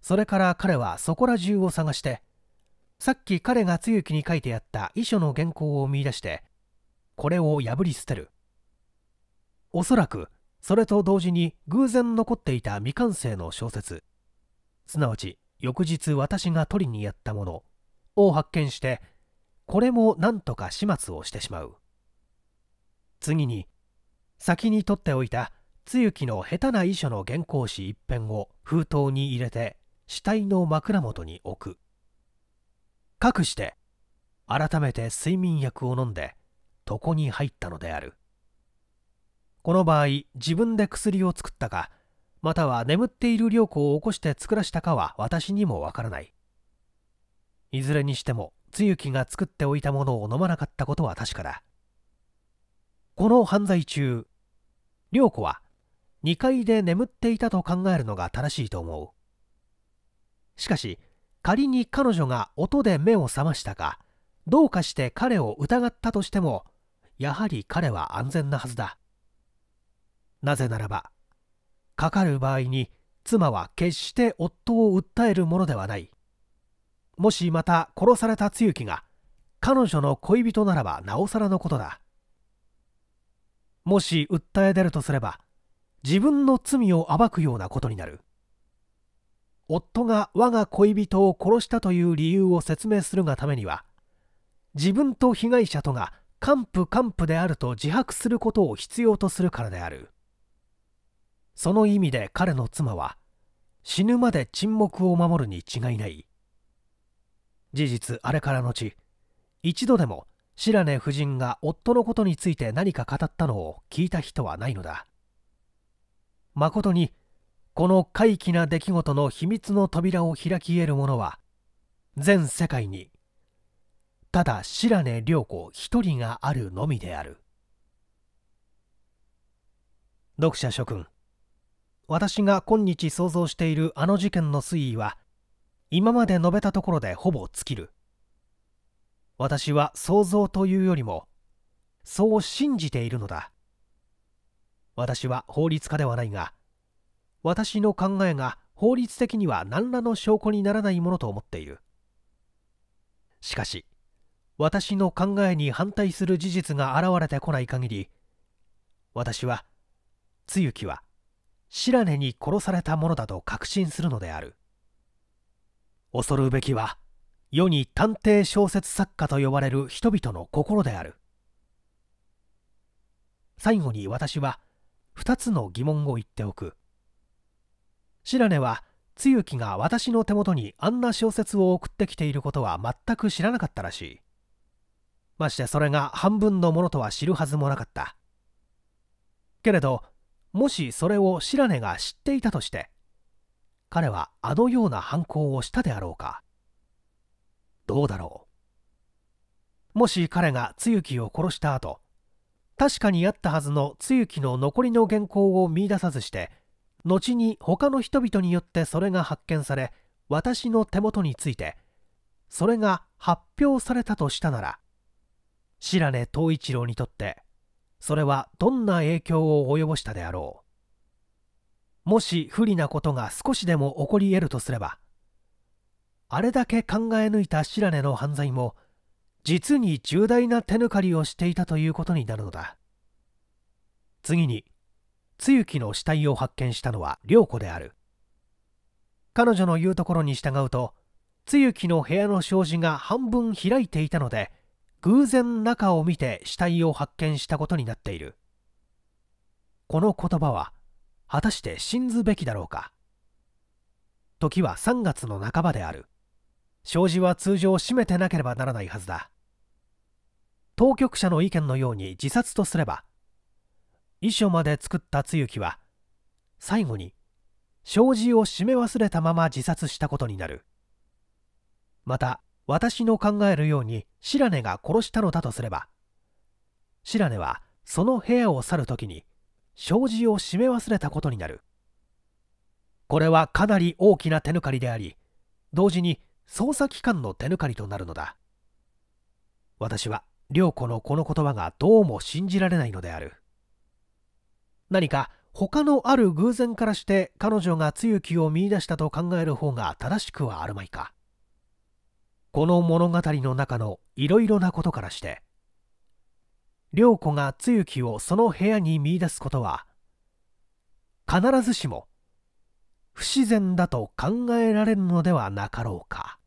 それから彼はそこら中を探してさっき彼が露木に書いてあった遺書の原稿を見出してこれを破り捨てるおそらくそれと同時に偶然残っていた未完成の小説すなわち翌日私が取りにやったものを発見してこれも何とか始末をしてしまう次に先に取っておいた露木の下手な遺書の原稿紙一辺を封筒に入れて死体の枕元に置くかくして改めて睡眠薬を飲んで床に入ったのであるこの場合自分で薬を作ったかまたは眠っている良子を起こして作らしたかは私にもわからないいずれにしても露木が作っておいたものを飲まなかったことは確かだこの犯罪中良子は2階で眠っていたと考えるのが正しいと思うしかし仮に彼女が音で目を覚ましたかどうかして彼を疑ったとしてもやはり彼は安全なはずだなぜならばかかる場合に妻は決して夫を訴えるものではないもしまた殺された露木が彼女の恋人ならばなおさらのことだもし訴え出るとすれば自分の罪を暴くようなことになる夫が我が恋人を殺したという理由を説明するがためには自分と被害者とが完膚完膚であると自白することを必要とするからであるその意味で彼の妻は死ぬまで沈黙を守るに違いない事実あれから後一度でも白根夫人が夫のことについて何か語ったのを聞いた人はないのだ誠にこの怪奇な出来事の秘密の扉を開き得る者は全世界にただ白根涼子一人があるのみである読者諸君私が今日想像しているあの事件の推移は今まで述べたところでほぼ尽きる私は想像というよりもそう信じているのだ私は法律家ではないが私の考えが法律的には何らの証拠にならないものと思っているしかし私の考えに反対する事実が現れてこない限り私は露木は白根に殺されたものだと確信するのである恐るべきは世に探偵小説作家と呼ばれる人々の心である最後に私は2つの疑問を言っておく白根は露木が私の手元にあんな小説を送ってきていることは全く知らなかったらしいましてそれが半分のものとは知るはずもなかったけれどもしそれを白根が知っていたとして彼はあのような犯行をしたであろうかどうだろうもし彼が露木を殺した後確かにあったはずの露木の残りの原稿を見いださずして後に他の人々によってそれが発見され私の手元についてそれが発表されたとしたなら白根藤一郎にとってそれはどんな影響を及ぼしたであろうもし不利なことが少しでも起こり得るとすればあれだけ考え抜いた白根の犯罪も実に重大な手抜かりをしていたということになるのだ次に露木の死体を発見したのは良子である彼女の言うところに従うと露木の部屋の障子が半分開いていたので偶然中を見て死体を発見したことになっているこの言葉は果たして信ずべきだろうか時は3月の半ばである障子は通常閉めてなければならないはずだ当局者の意見のように自殺とすれば遺書まで作った露木は最後に障子を閉め忘れたまま自殺したことになるまた私の考えるように白根が殺したのだとすれば白根はその部屋を去る時に障子を閉め忘れたことになるこれはかなり大きな手抜かりであり同時に捜査機関の手抜かりとなるのだ私は良子のこの言葉がどうも信じられないのである何か他のある偶然からして彼女が露木を見いだしたと考える方が正しくはあるまいかこの物語の中のいろいろなことからして良子が露木をその部屋に見いだすことは必ずしも不自然だと考えられるのではなかろうか。